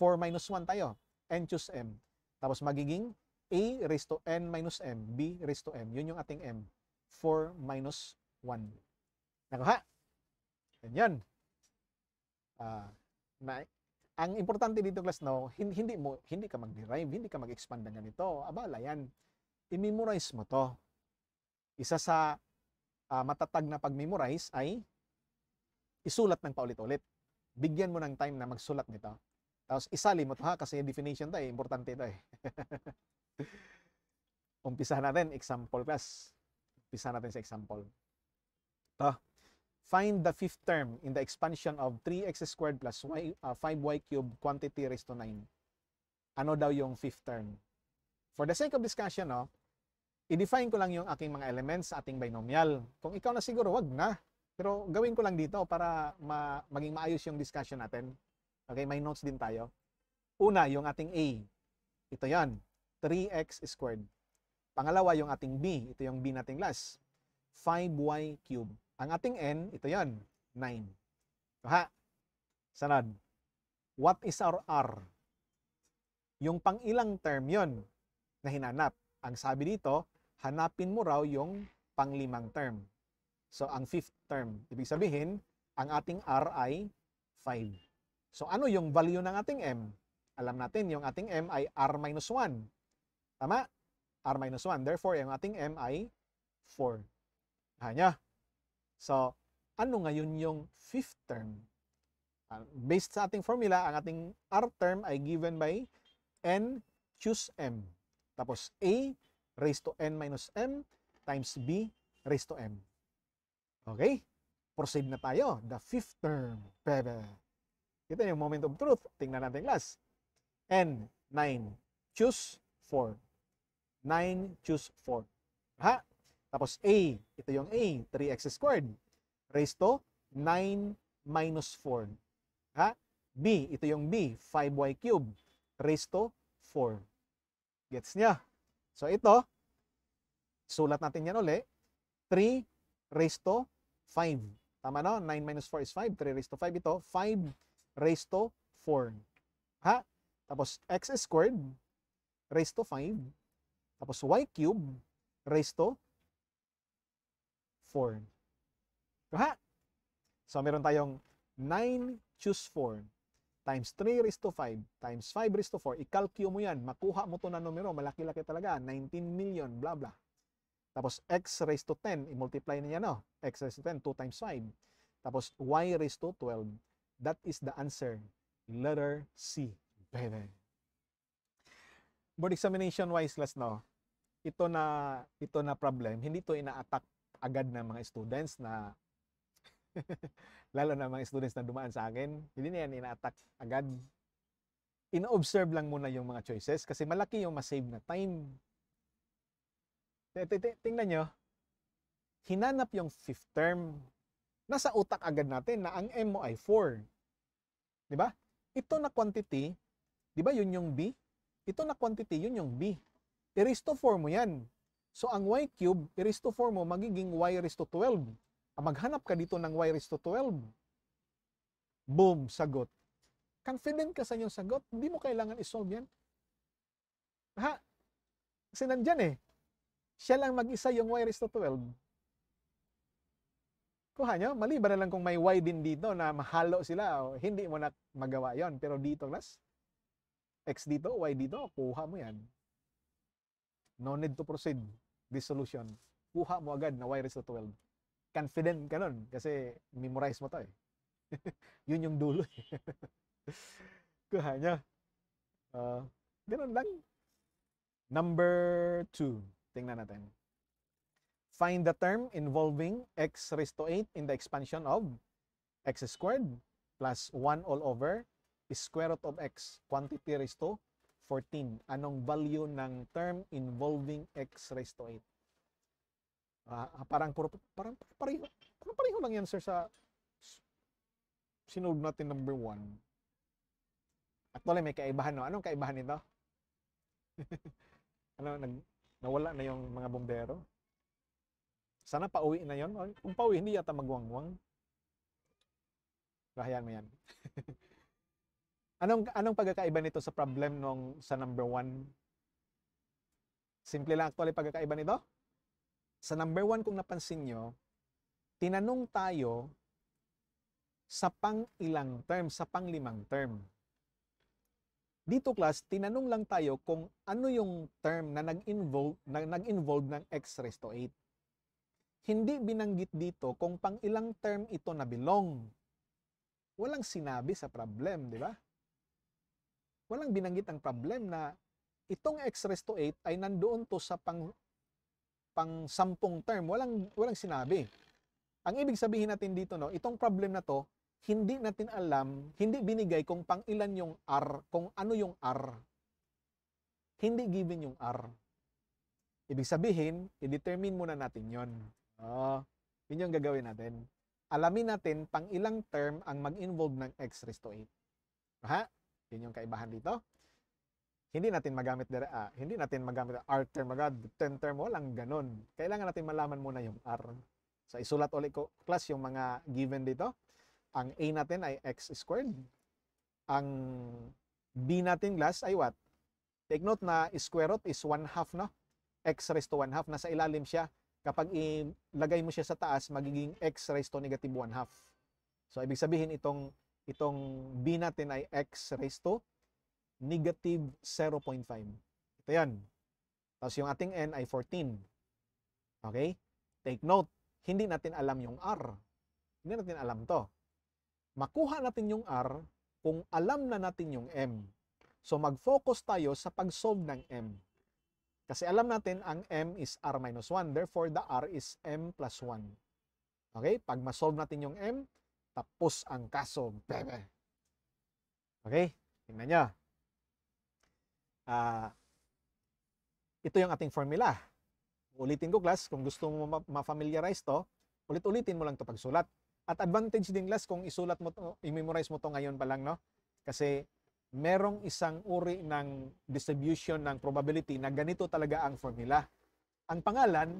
S1: 4 minus 1 tayo. N choose M. Tapos magiging A raised to N minus M. B raised to M. Yun yung ating M. 4 minus 1. Nakuha? Yan yun. Uh, na, ang importante dito class no, hindi mo hindi ka mag-derive, hindi ka mag-expand ng ganito. Abala yan. I-memorize mo to. Isa sa uh, matatag na pag-memorize ay isulat ng paulit-ulit. Bigyan mo ng time na magsulat nito. Tapos isali mo to ha kasi definition to eh, importante to eh. Umpisa natin example class. Umpisa natin sa example. To. Find the fifth term in the expansion of 3x squared plus y, uh, 5y cubed quantity raised to 9. Ano daw yung fifth term? For the sake of discussion, no, oh, i-define ko lang yung aking mga elements sa ating binomial. Kung ikaw na siguro, wag na. Pero gawin ko lang dito para ma maging maayos yung discussion natin. Okay, may notes din tayo. Una, yung ating A. Ito yan, 3x squared. Pangalawa, yung ating B. Ito yung B nating last. 5y cubed. Ang ating n, ito yon 9. Ito ha. Sanad. What is our r? Yung pang-ilang term yon na hinanap. Ang sabi dito, hanapin mo raw yung panglimang term. So, ang fifth term. Ibig sabihin, ang ating r ay 5. So, ano yung value ng ating m? Alam natin, yung ating m ay r minus 1. Tama? r minus 1. Therefore, yung ating m ay 4. Hanya. So, ano ngayon yung fifth term? Ah, based sa ating formula, ang ating R term ay given by N choose M. Tapos A raised to N minus M times B raised to M. Okay? Proceed na tayo. The fifth term. Bebe. Kita yung moment of truth. Tingnan natin class. N, 9. Choose 4. 9, choose 4. Ha? Tapos A, ito yung A, 3x squared raised to 9 minus 4. Ha? B, ito yung B, 5y cubed raised to 4. Gets niya? So ito, sulat natin yan ulit. 3 raised to 5. Tama no? 9 minus 4 is 5, 3 raised to 5 ito, 5 raised to 4. Ha? Tapos x squared raised to 5, tapos y cubed raised to form. Kuha! So, meron tayong 9 choose form times 3 raised to 5 times 5 raised to 4. Ikalkyo mo yan. Makuha mo to na numero. Malaki-laki talaga. 19 million, blah, blah. Tapos, x raised to 10. I-multiply na yan, no? x raised to 10, 2 times 5. Tapos, y raised to 12. That is the answer. Letter C. Baby. Board examination wise class, no? Ito na, ito na problem. Hindi to ina-attack agad ng mga students na lalo na mga students na dumaan sa akin, hindi na yan ina-attack agad. Ino-observe lang muna yung mga choices kasi malaki yung masave na time. Tingnan nyo, hinanap yung fifth term. Nasa utak agad natin na ang M mo ay 4. Di ba? Ito na quantity, di ba yun yung B? Ito na quantity, yun yung B. I-raise to 4 mo yan. So ang y cube, i raised to 4 mo, magiging y raised to 12. Ah, maghanap ka dito ng y raised to 12. Boom, sagot. Confident ka sa inyong sagot, hindi mo kailangan isolve yan. Ha? Kasi nandyan eh. Siya lang mag-isa yung y raised to 12. Kuha nyo, mali ba na lang kung may y din dito na mahalo sila, o hindi mo na magawa yon Pero dito, class, x dito, y dito, kuha mo yan. No need to proceed this solution, kuha mo agad na y raised to 12. Confident ka nun kasi memorize mo to eh. Yun yung dulo eh. kuha niya. Uh, ganun lang. Number 2. Tingnan natin. Find the term involving x raised to 8 in the expansion of x squared plus 1 all over square root of x quantity raised to 14. Anong value ng term involving x raised to 8? Uh, ah, ah, parang, parang, pareho, parang pareho lang yan, sir, sa sinood natin number 1. Actually, may kaibahan, no? Anong kaibahan nito? ano, nag, nawala na yung mga bombero? Sana pauwi na yon. Kung pauwi, hindi yata magwangwang. Kahayan mo yan. Anong anong pagkakaiba nito sa problem nung sa number 1? Simple lang actually pagkakaiba nito. Sa number 1 kung napansin nyo, tinanong tayo sa pang-ilang term, sa pang-limang term. Dito class, tinanong lang tayo kung ano yung term na nag-involve na nag-involve ng x raised to 8. Hindi binanggit dito kung pang-ilang term ito na belong. Walang sinabi sa problem, di ba? walang binanggit ang problem na itong X raised to 8 ay nandoon to sa pang pang sampung term. Walang, walang sinabi. Ang ibig sabihin natin dito, no, itong problem na to, hindi natin alam, hindi binigay kung pang ilan yung R, kung ano yung R. Hindi given yung R. Ibig sabihin, i-determine muna natin yon. Oh, yun yung gagawin natin. Alamin natin pang ilang term ang mag-involve ng X raised to 8. Ha? Yun yung kaibahan dito. Hindi natin magamit dire, uh, hindi natin magamit R term agad, 10 term lang ganun. Kailangan natin malaman muna yung R. So isulat ulit ko class yung mga given dito. Ang A natin ay x squared. Ang B natin class ay what? Take note na square root is 1 half, no? x raised to 1 half. Nasa ilalim siya. Kapag ilagay mo siya sa taas, magiging x raised to negative 1 half. So, ibig sabihin itong itong b natin ay x raised to negative 0.5. Ito yan. Tapos yung ating n ay 14. Okay? Take note, hindi natin alam yung r. Hindi natin alam to. Makuha natin yung r kung alam na natin yung m. So mag-focus tayo sa pag-solve ng m. Kasi alam natin ang m is r minus 1. Therefore, the r is m plus 1. Okay? Pag ma-solve natin yung m, tapos ang kaso, bebe. Okay? Tingnan nyo. Uh, ito yung ating formula. Ulitin ko, class, kung gusto mo ma-familiarize to, ulit-ulitin mo lang to pagsulat. At advantage din, class, kung isulat mo to, i-memorize mo to ngayon pa lang, no? Kasi merong isang uri ng distribution ng probability na ganito talaga ang formula. Ang pangalan,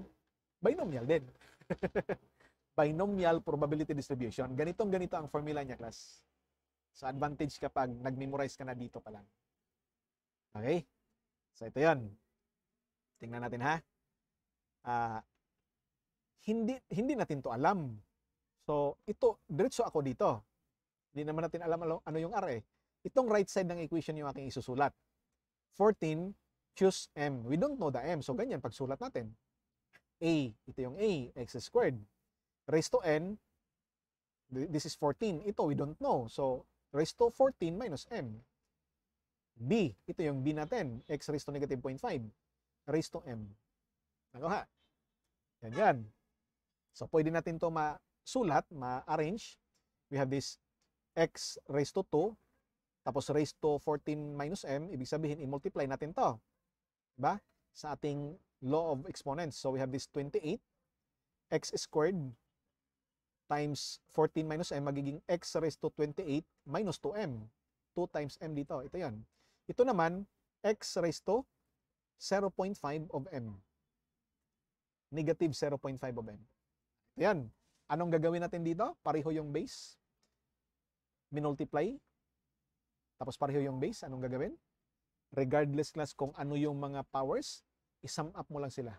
S1: binomial din. binomial probability distribution. Ganitong ganito ang formula niya, class. So, advantage kapag nag-memorize ka na dito pa lang. Okay? So, ito yon Tingnan natin, ha? Uh, hindi, hindi natin to alam. So, ito, diretso ako dito. Hindi naman natin alam ano, ano yung R, eh. Itong right side ng equation yung aking isusulat. 14, choose M. We don't know the M. So, ganyan, pagsulat natin. A, ito yung A, x squared raised to n, this is 14. Ito, we don't know. So, raised to 14 minus m. b, ito yung b natin, x raised to negative 0.5, raised to m. Nakuha. Ano yan, yan. So, pwede natin to masulat, ma-arrange. We have this x raised to 2, tapos raised to 14 minus m, ibig sabihin, i-multiply natin to. Diba? Sa ating law of exponents. So, we have this 28, x squared times 14 minus m magiging x raised to 28 minus 2m. 2 times m dito. Ito yan. Ito naman, x raised to 0.5 of m. Negative 0.5 of m. Ito yan. Anong gagawin natin dito? Pareho yung base. Minultiply. Tapos pareho yung base. Anong gagawin? Regardless class kung ano yung mga powers, isum up mo lang sila.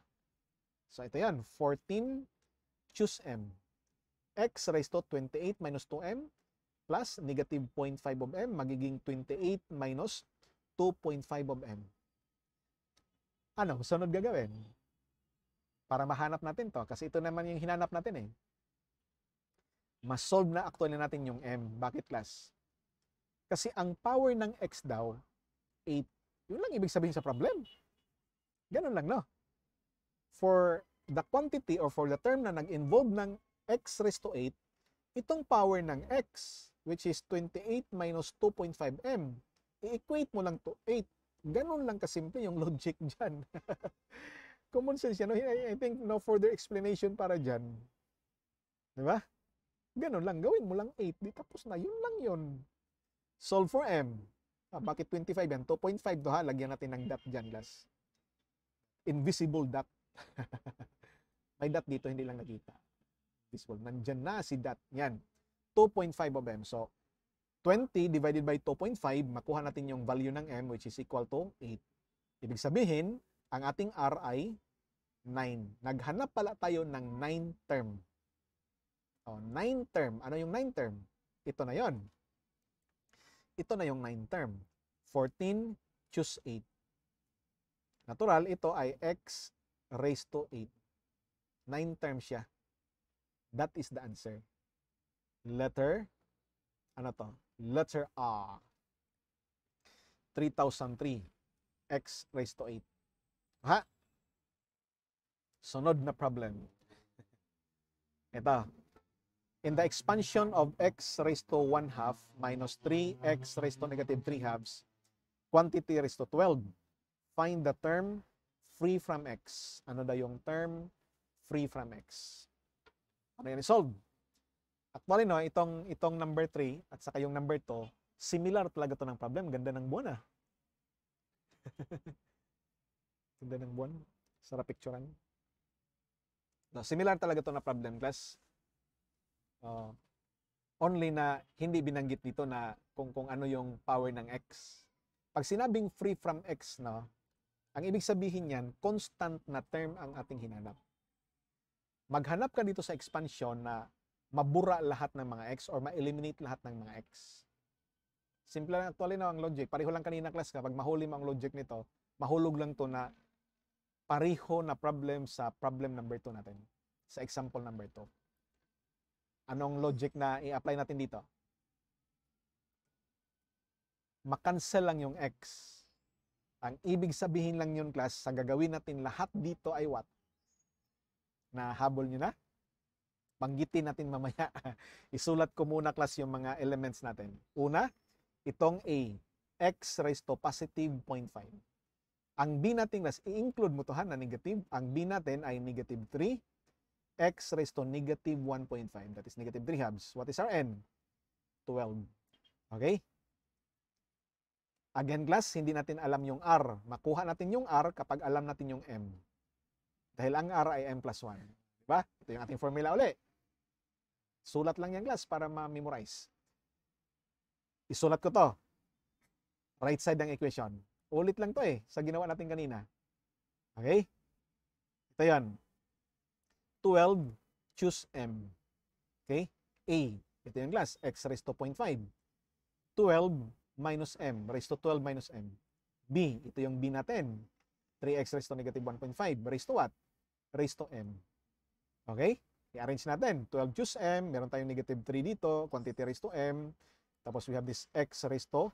S1: So ito yan. 14, choose m x raised to 28 minus 2m plus negative 0.5 of m magiging 28 minus 2.5 of m. Ano, sunod gagawin? Para mahanap natin to kasi ito naman yung hinanap natin eh. Mas solve na actually natin yung m. Bakit class? Kasi ang power ng x daw, 8. Yun lang ibig sabihin sa problem. Ganun lang, no? For the quantity or for the term na nag-involve ng x raised to 8, itong power ng x, which is 28 minus 2.5m, i-equate mo lang to 8. Ganun lang kasimple yung logic dyan. Common sense yan. I, think no further explanation para dyan. Di ba? Ganun lang. Gawin mo lang 8. Di tapos na. Yun lang yun. Solve for m. Ah, bakit 25 yan? 2.5 to ha. Lagyan natin ng dot dyan, last. Invisible dot. May dot dito, hindi lang nakita. Visual. Nandyan na si dot. Yan. 2.5 of M. So, 20 divided by 2.5, makuha natin yung value ng M which is equal to 8. Ibig sabihin, ang ating R ay 9. Naghanap pala tayo ng 9 term. O, 9 term. Ano yung 9 term? Ito na yon. Ito na yung 9 term. 14 choose 8. Natural, ito ay x raised to 8. 9 term siya. That is the answer. Letter, ano to? Letter A. 3,003. X raised to 8. Ha? Sunod na problem. Ito. In the expansion of x raised to 1 half minus 3x raised to negative 3 halves, quantity raised to 12, find the term free from x. Ano da yung term free from x? Ano re-resolve. Actually, no, itong, itong number 3 at saka yung number 2, similar talaga to ng problem. Ganda ng buwan, ah. Ganda ng buwan. Sarap picturean. No, similar talaga to na problem class. Uh, only na hindi binanggit dito na kung kung ano yung power ng x. Pag sinabing free from x, no, ang ibig sabihin niyan, constant na term ang ating hinanap maghanap ka dito sa expansion na mabura lahat ng mga X or ma-eliminate lahat ng mga X. Simple lang actually na ang logic. Pareho lang kanina class kapag mahuli mo ang logic nito, mahulog lang to na pareho na problem sa problem number 2 natin. Sa example number 2. Anong logic na i-apply natin dito? Makancel lang yung X. Ang ibig sabihin lang yun class, sa gagawin natin lahat dito ay what? na habol nyo na. Panggitin natin mamaya. Isulat ko muna class yung mga elements natin. Una, itong A, x raised to positive 0.5. Ang B natin class, i-include mo to ha na negative. Ang B natin ay negative 3, x raised to negative 1.5. That is negative 3 halves. What is our n? 12. Okay? Again class, hindi natin alam yung R. Makuha natin yung R kapag alam natin yung M. Dahil ang R ay M plus 1. Diba? Ito yung ating formula uli. Sulat lang yung glass para ma-memorize. Isulat ko to. Right side ng equation. Ulit lang to eh, sa ginawa natin kanina. Okay? Ito yan. 12, choose M. Okay? A. Ito yung glass. X raised to 0.5. 12 minus M. Raised to 12 minus M. B. Ito yung B natin. 3x raised to negative 1.5. Raised to what? raised to m. Okay? I-arrange natin. 12 juice m, meron tayong negative 3 dito, quantity raised to m. Tapos we have this x raised to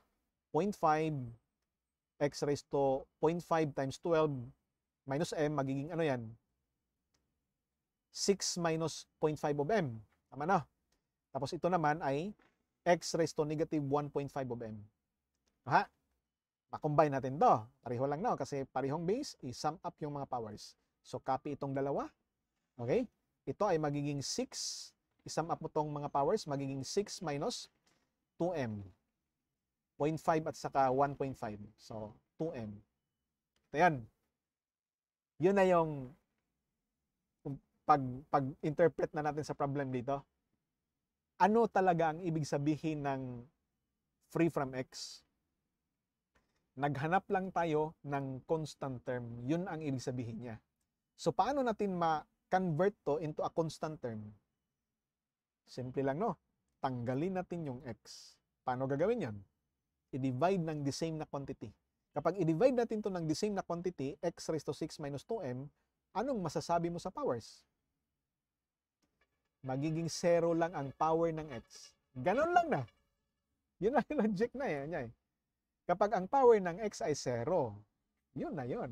S1: 0.5, x raised to 0.5 times 12 minus m, magiging ano yan? 6 minus 0.5 of m. Tama na. Tapos ito naman ay x raised to negative 1.5 of m. Ha? Makombine natin to. Pareho lang na no? kasi parehong base, i-sum up yung mga powers. So, copy itong dalawa. Okay? Ito ay magiging 6. Isum up mo itong mga powers. Magiging 6 minus 2m. 0.5 at saka 1.5. So, 2m. Ito yan. Yun na yung pag, pag-interpret na natin sa problem dito. Ano talaga ang ibig sabihin ng free from x? Naghanap lang tayo ng constant term. Yun ang ibig sabihin niya. So, paano natin ma-convert to into a constant term? Simple lang, no? Tanggalin natin yung x. Paano gagawin yon? I-divide ng the same na quantity. Kapag i-divide natin to ng the same na quantity, x raised to 6 minus 2m, anong masasabi mo sa powers? Magiging 0 lang ang power ng x. Ganon lang na. Yun yung logic na eh. eh. Kapag ang power ng x ay 0, yun na yun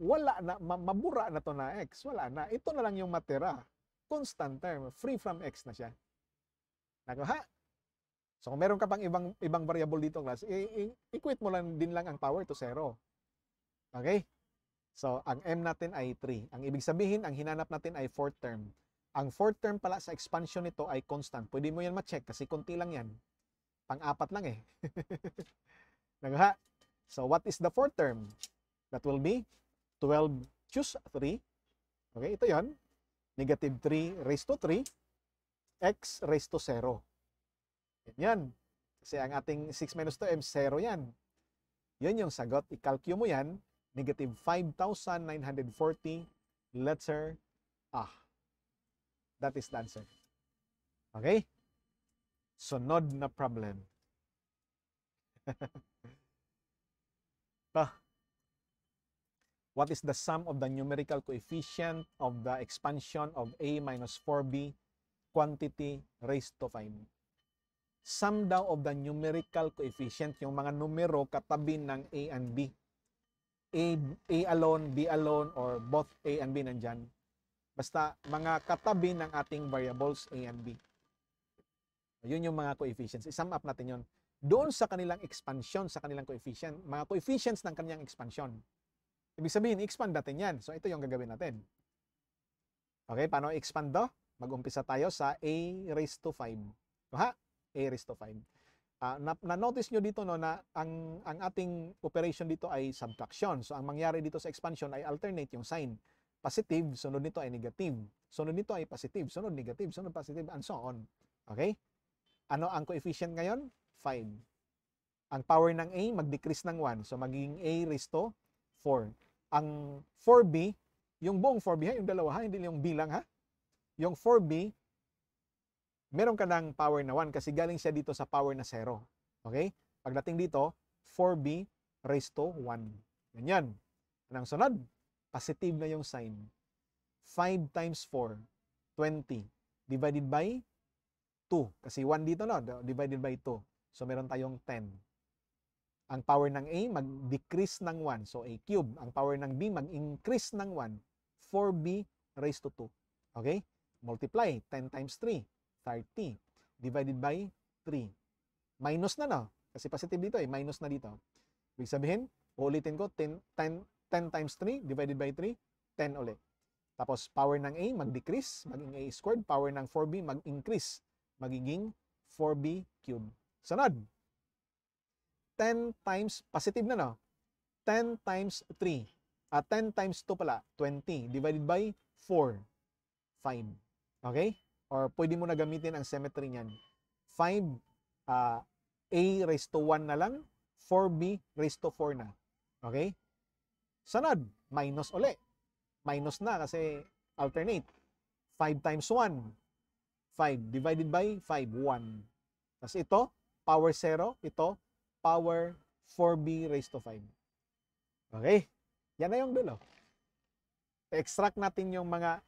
S1: wala na, mabura na to na X. Wala na. Ito na lang yung matira. Constant term. Free from X na siya. Nakuha? So kung meron ka pang ibang, ibang variable dito, class, i-equate mo lang din lang ang power to 0. Okay? So ang M natin ay 3. Ang ibig sabihin, ang hinanap natin ay fourth term. Ang fourth term pala sa expansion nito ay constant. Pwede mo yan ma-check kasi konti lang yan. Pang-apat lang eh. Nakuha? So what is the fourth term? That will be 12, choose 3. Okay, ito yon Negative 3 raised to 3, x raised to 0. Yan yan. Kasi ang ating 6 minus 2m, 0 yan. Yan yung sagot. I-calculate mo yan. Negative 5,940 letter A. That is the answer. Okay? Sunod na problem. What is the sum of the numerical coefficient of the expansion of A minus 4B quantity raised to 5? Sum daw of the numerical coefficient, yung mga numero katabi ng A and B. A, A alone, B alone, or both A and B nandyan. Basta mga katabi ng ating variables A and B. Yun yung mga coefficients. I-sum up natin yun. Doon sa kanilang expansion, sa kanilang coefficient, mga coefficients ng kanilang expansion. Ibig sabihin, expand natin yan. So, ito yung gagawin natin. Okay, paano expand to? Mag-umpisa tayo sa a raised to 5. Ha? a raised to 5. Uh, ah, Na-notice na nyo dito no, na ang, ang ating operation dito ay subtraction. So, ang mangyari dito sa expansion ay alternate yung sign. Positive, sunod nito ay negative. Sunod nito ay positive, sunod negative, sunod positive, and so on. Okay? Ano ang coefficient ngayon? 5. Ang power ng A, mag-decrease ng 1. So, magiging A raised to 4 ang 4B, yung buong 4B ha, yung dalawa ha, hindi yung bilang ha. Yung 4B, meron ka ng power na 1 kasi galing siya dito sa power na 0. Okay? Pagdating dito, 4B raised to 1. Ganyan. Anong sunod? Positive na yung sign. 5 times 4, 20. Divided by 2. Kasi 1 dito no? divided by 2. So meron tayong 10. Ang power ng A mag-decrease ng 1. So A cube. Ang power ng B mag-increase ng 1. 4B raised to 2. Okay? Multiply. 10 times 3. 30. Divided by 3. Minus na no? Kasi positive dito eh. Minus na dito. Ibig sabihin, ulitin ko, 10, 10, 10 times 3 divided by 3, 10 ulit. Tapos power ng A mag-decrease, maging A squared. Power ng 4B mag-increase, magiging 4B cube. Sunod! 10 times, positive na no? 10 times 3. At uh, 10 times 2 pala, 20. Divided by 4. 5. Okay? Or pwede mo na gamitin ang symmetry niyan. 5, uh, ah, A raised to 1 na lang. 4B raised to 4 na. Okay? Sunod, minus uli. Minus na kasi alternate. 5 times 1. 5 divided by 5, 1. Tapos ito, power 0. Ito, power 4b raised to 5. Okay? Yan na yung dulo. Extract natin yung mga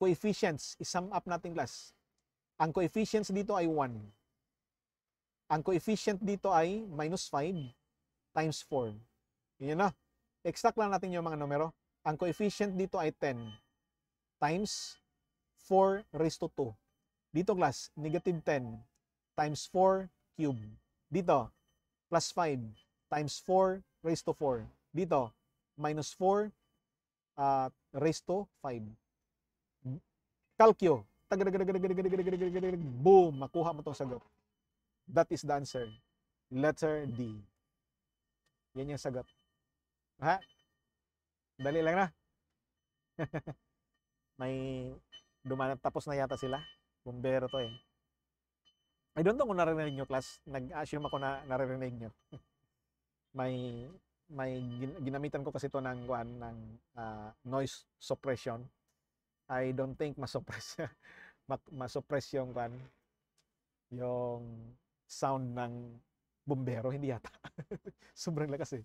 S1: coefficients. I-sum up natin class. Ang coefficients dito ay 1. Ang coefficient dito ay minus 5 times 4. Yun na. Extract lang natin yung mga numero. Ang coefficient dito ay 10 times 4 raised to 2. Dito class, negative 10 times 4 cube. Dito, plus 5 times 4 raised to 4. Dito, minus 4 uh, raised to 5. Calcio. Boom! Makuha mo itong sagot. That is the answer. Letter D. Yan yung sagot. Ha? Dali lang na. May dumanap. Tapos na yata sila. Bumbero to eh. I don't know kung naririnig nyo, class. Nag-assume ako na naririnig nyo. may may ginamitan ko kasi to ng kuan ng uh, noise suppression. I don't think masuppress masuppress yung kuan yung sound ng bumbero. hindi yata. Sobrang lakas eh.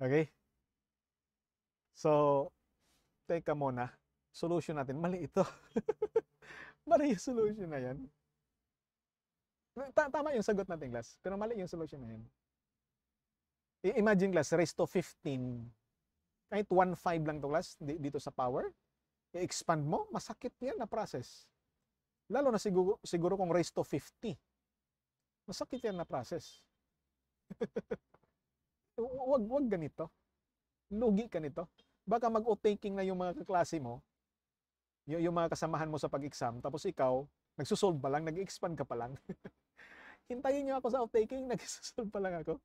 S1: Okay? So, teka muna. Solution natin. Mali ito. Mali yung solution na yan. Hmm, tama yung sagot natin, class. Pero mali yung solution na yun. I Imagine, class, raised to 15. Kahit 1.5 lang to, class, dito sa power. I-expand mo, masakit yan na process. Lalo na siguro, siguro kung raised to 50. Masakit yan na process. wag, wag ganito. Lugi ka nito. Baka mag-o-taking na yung mga kaklase mo, yung, yung mga kasamahan mo sa pag-exam, tapos ikaw, nagsusolve pa lang, nag-expand ka pa lang. hintayin nyo ako sa off-taking, nagsasolve pa lang ako.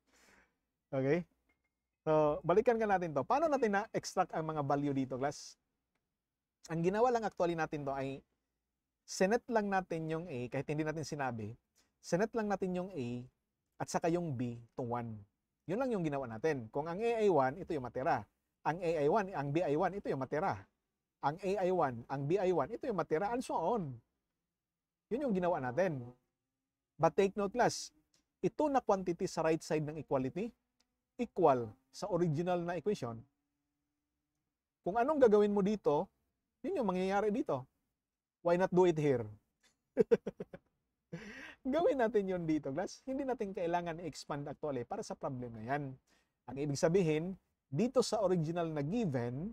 S1: Okay? So, balikan ka natin to. Paano natin na-extract ang mga value dito, class? Ang ginawa lang actually natin to ay senet lang natin yung A, kahit hindi natin sinabi, senet lang natin yung A at saka yung B to 1. Yun lang yung ginawa natin. Kung ang A ay 1, ito yung matira. Ang A ay 1, ang B ay 1, ito yung matira. Ang A ay 1, ang B ay 1, ito yung matira, and so on. Yun yung ginawa natin. But take note class, ito na quantity sa right side ng equality equal sa original na equation. Kung anong gagawin mo dito, yun yung mangyayari dito. Why not do it here? Gawin natin yon dito, class. Hindi natin kailangan i-expand actually para sa problem na yan. Ang ibig sabihin, dito sa original na given,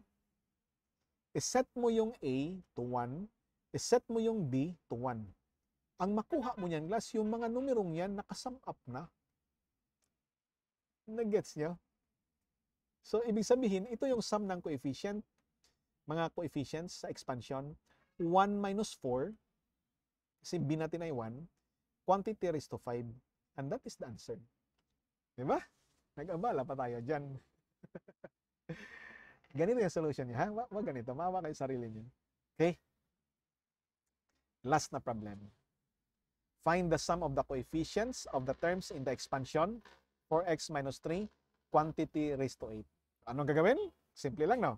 S1: iset mo yung A to 1, iset mo yung B to 1 ang makuha mo niyan, glass, yung mga numerong yan, nakasum up na. Nag-gets niyo? So, ibig sabihin, ito yung sum ng coefficient, mga coefficients sa expansion. 1 minus 4, kasi b natin ay 1, quantity raised to 5, and that is the answer. Diba? Nag-abala pa tayo dyan. ganito yung solution niya, ha? Wag ganito, mawa kayo sarili niyo. Okay? Last na problem. Find the sum of the coefficients of the terms in the expansion 4x minus 3 quantity raised to 8. Anong gagawin? Simple lang, no?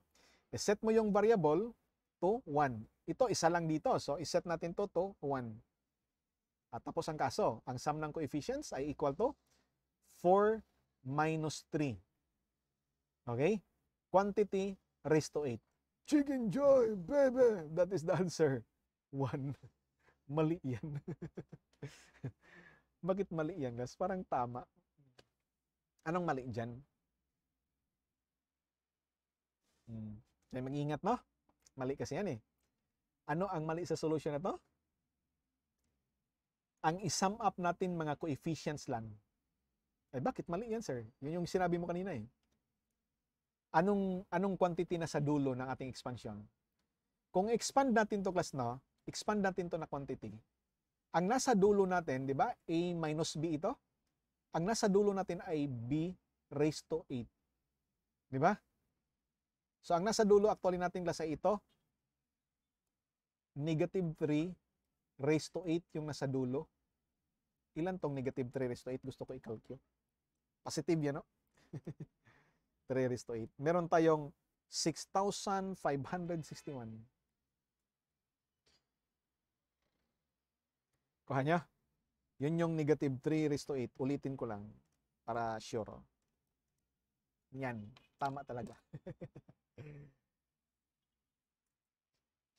S1: I-set mo yung variable to 1. Ito, isa lang dito. So, iset natin to to 1. At tapos ang kaso, ang sum ng coefficients ay equal to 4 minus 3. Okay? Quantity raised to 8. Chicken joy, baby! That is the answer. 1 mali yan. Bakit mali yan, guys? Parang tama. Anong mali dyan? Hmm. Kaya mag-ingat, no? Mali kasi yan eh. Ano ang mali sa solution na to? Ang isum up natin mga coefficients lang. Eh bakit mali yan, sir? Yun yung sinabi mo kanina eh. Anong anong quantity na sa dulo ng ating expansion? Kung expand natin to class no, expand natin to na quantity. Ang nasa dulo natin, di ba, A minus B ito? Ang nasa dulo natin ay B raised to 8. Di ba? So, ang nasa dulo actually natin klase ito, negative 3 raised to 8 yung nasa dulo. Ilan tong negative 3 raised to 8 gusto ko i-calculate? Positive yan, no? 3 raised to 8. Meron tayong 6,561 Kuha nyo? Yun yung negative 3 raised to 8. Ulitin ko lang para sure. Yan. Tama talaga.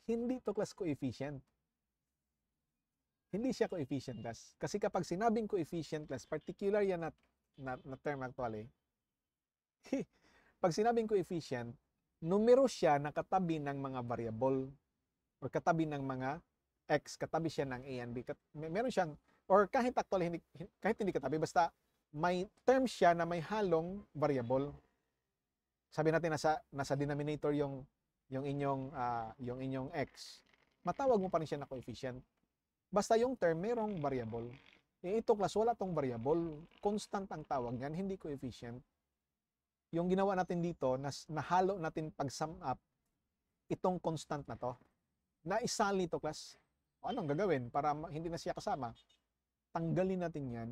S1: Hindi to class coefficient. Hindi siya coefficient class. Kasi kapag sinabing coefficient class, particular yan na, na, na term actually, pag sinabing coefficient, numero siya nakatabi ng mga variable or katabi ng mga X, katabi siya ng ANB. and meron siyang, or kahit actually, hindi, kahit hindi katabi, basta may term siya na may halong variable. Sabi natin nasa nasa denominator yung yung inyong uh, yung inyong x. Matawag mo pa rin siya na coefficient. Basta yung term merong variable. E ito class wala tong variable, constant ang tawag niyan, hindi coefficient. Yung ginawa natin dito, nas, nahalo natin pag sum up itong constant na to. na Naisali to class anong gagawin para hindi na siya kasama? Tanggalin natin yan.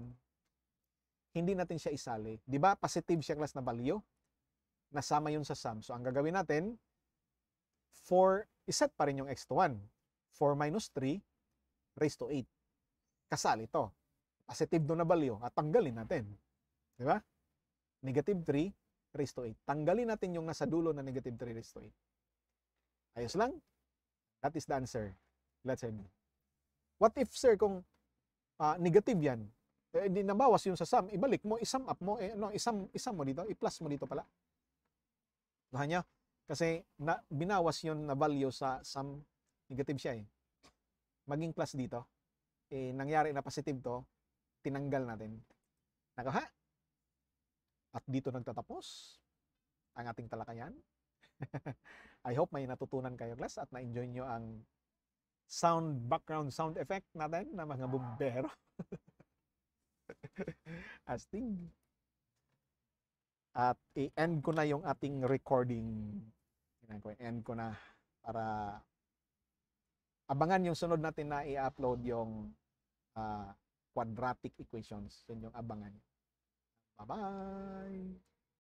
S1: Hindi natin siya isali. Di ba positive siya class na value? Nasama yun sa sum. So ang gagawin natin, 4, iset pa rin yung x to 1. 4 minus 3 raised to 8. Kasali to. Positive doon na value at tanggalin natin. Di ba? Negative 3 raised to 8. Tanggalin natin yung nasa dulo na negative 3 raised to 8. Ayos lang? That is the answer. Let's end. What if sir kung uh, negative yan? Eh, di nabawas yung sa sum, ibalik mo, isum up mo, eh, no, isum, isum mo dito, i-plus mo dito pala. Nahan niya? Kasi na, binawas yun na value sa sum, negative siya eh. Maging plus dito, eh, nangyari na positive to, tinanggal natin. Nakaha? At dito nagtatapos ang ating talakayan. I hope may natutunan kayo class at na-enjoy nyo ang sound background sound effect natin na mga bumbero. Astig. At i-end ko na yung ating recording. ko, End ko na para abangan yung sunod natin na i-upload yung uh, quadratic equations. Yun yung abangan. Bye-bye!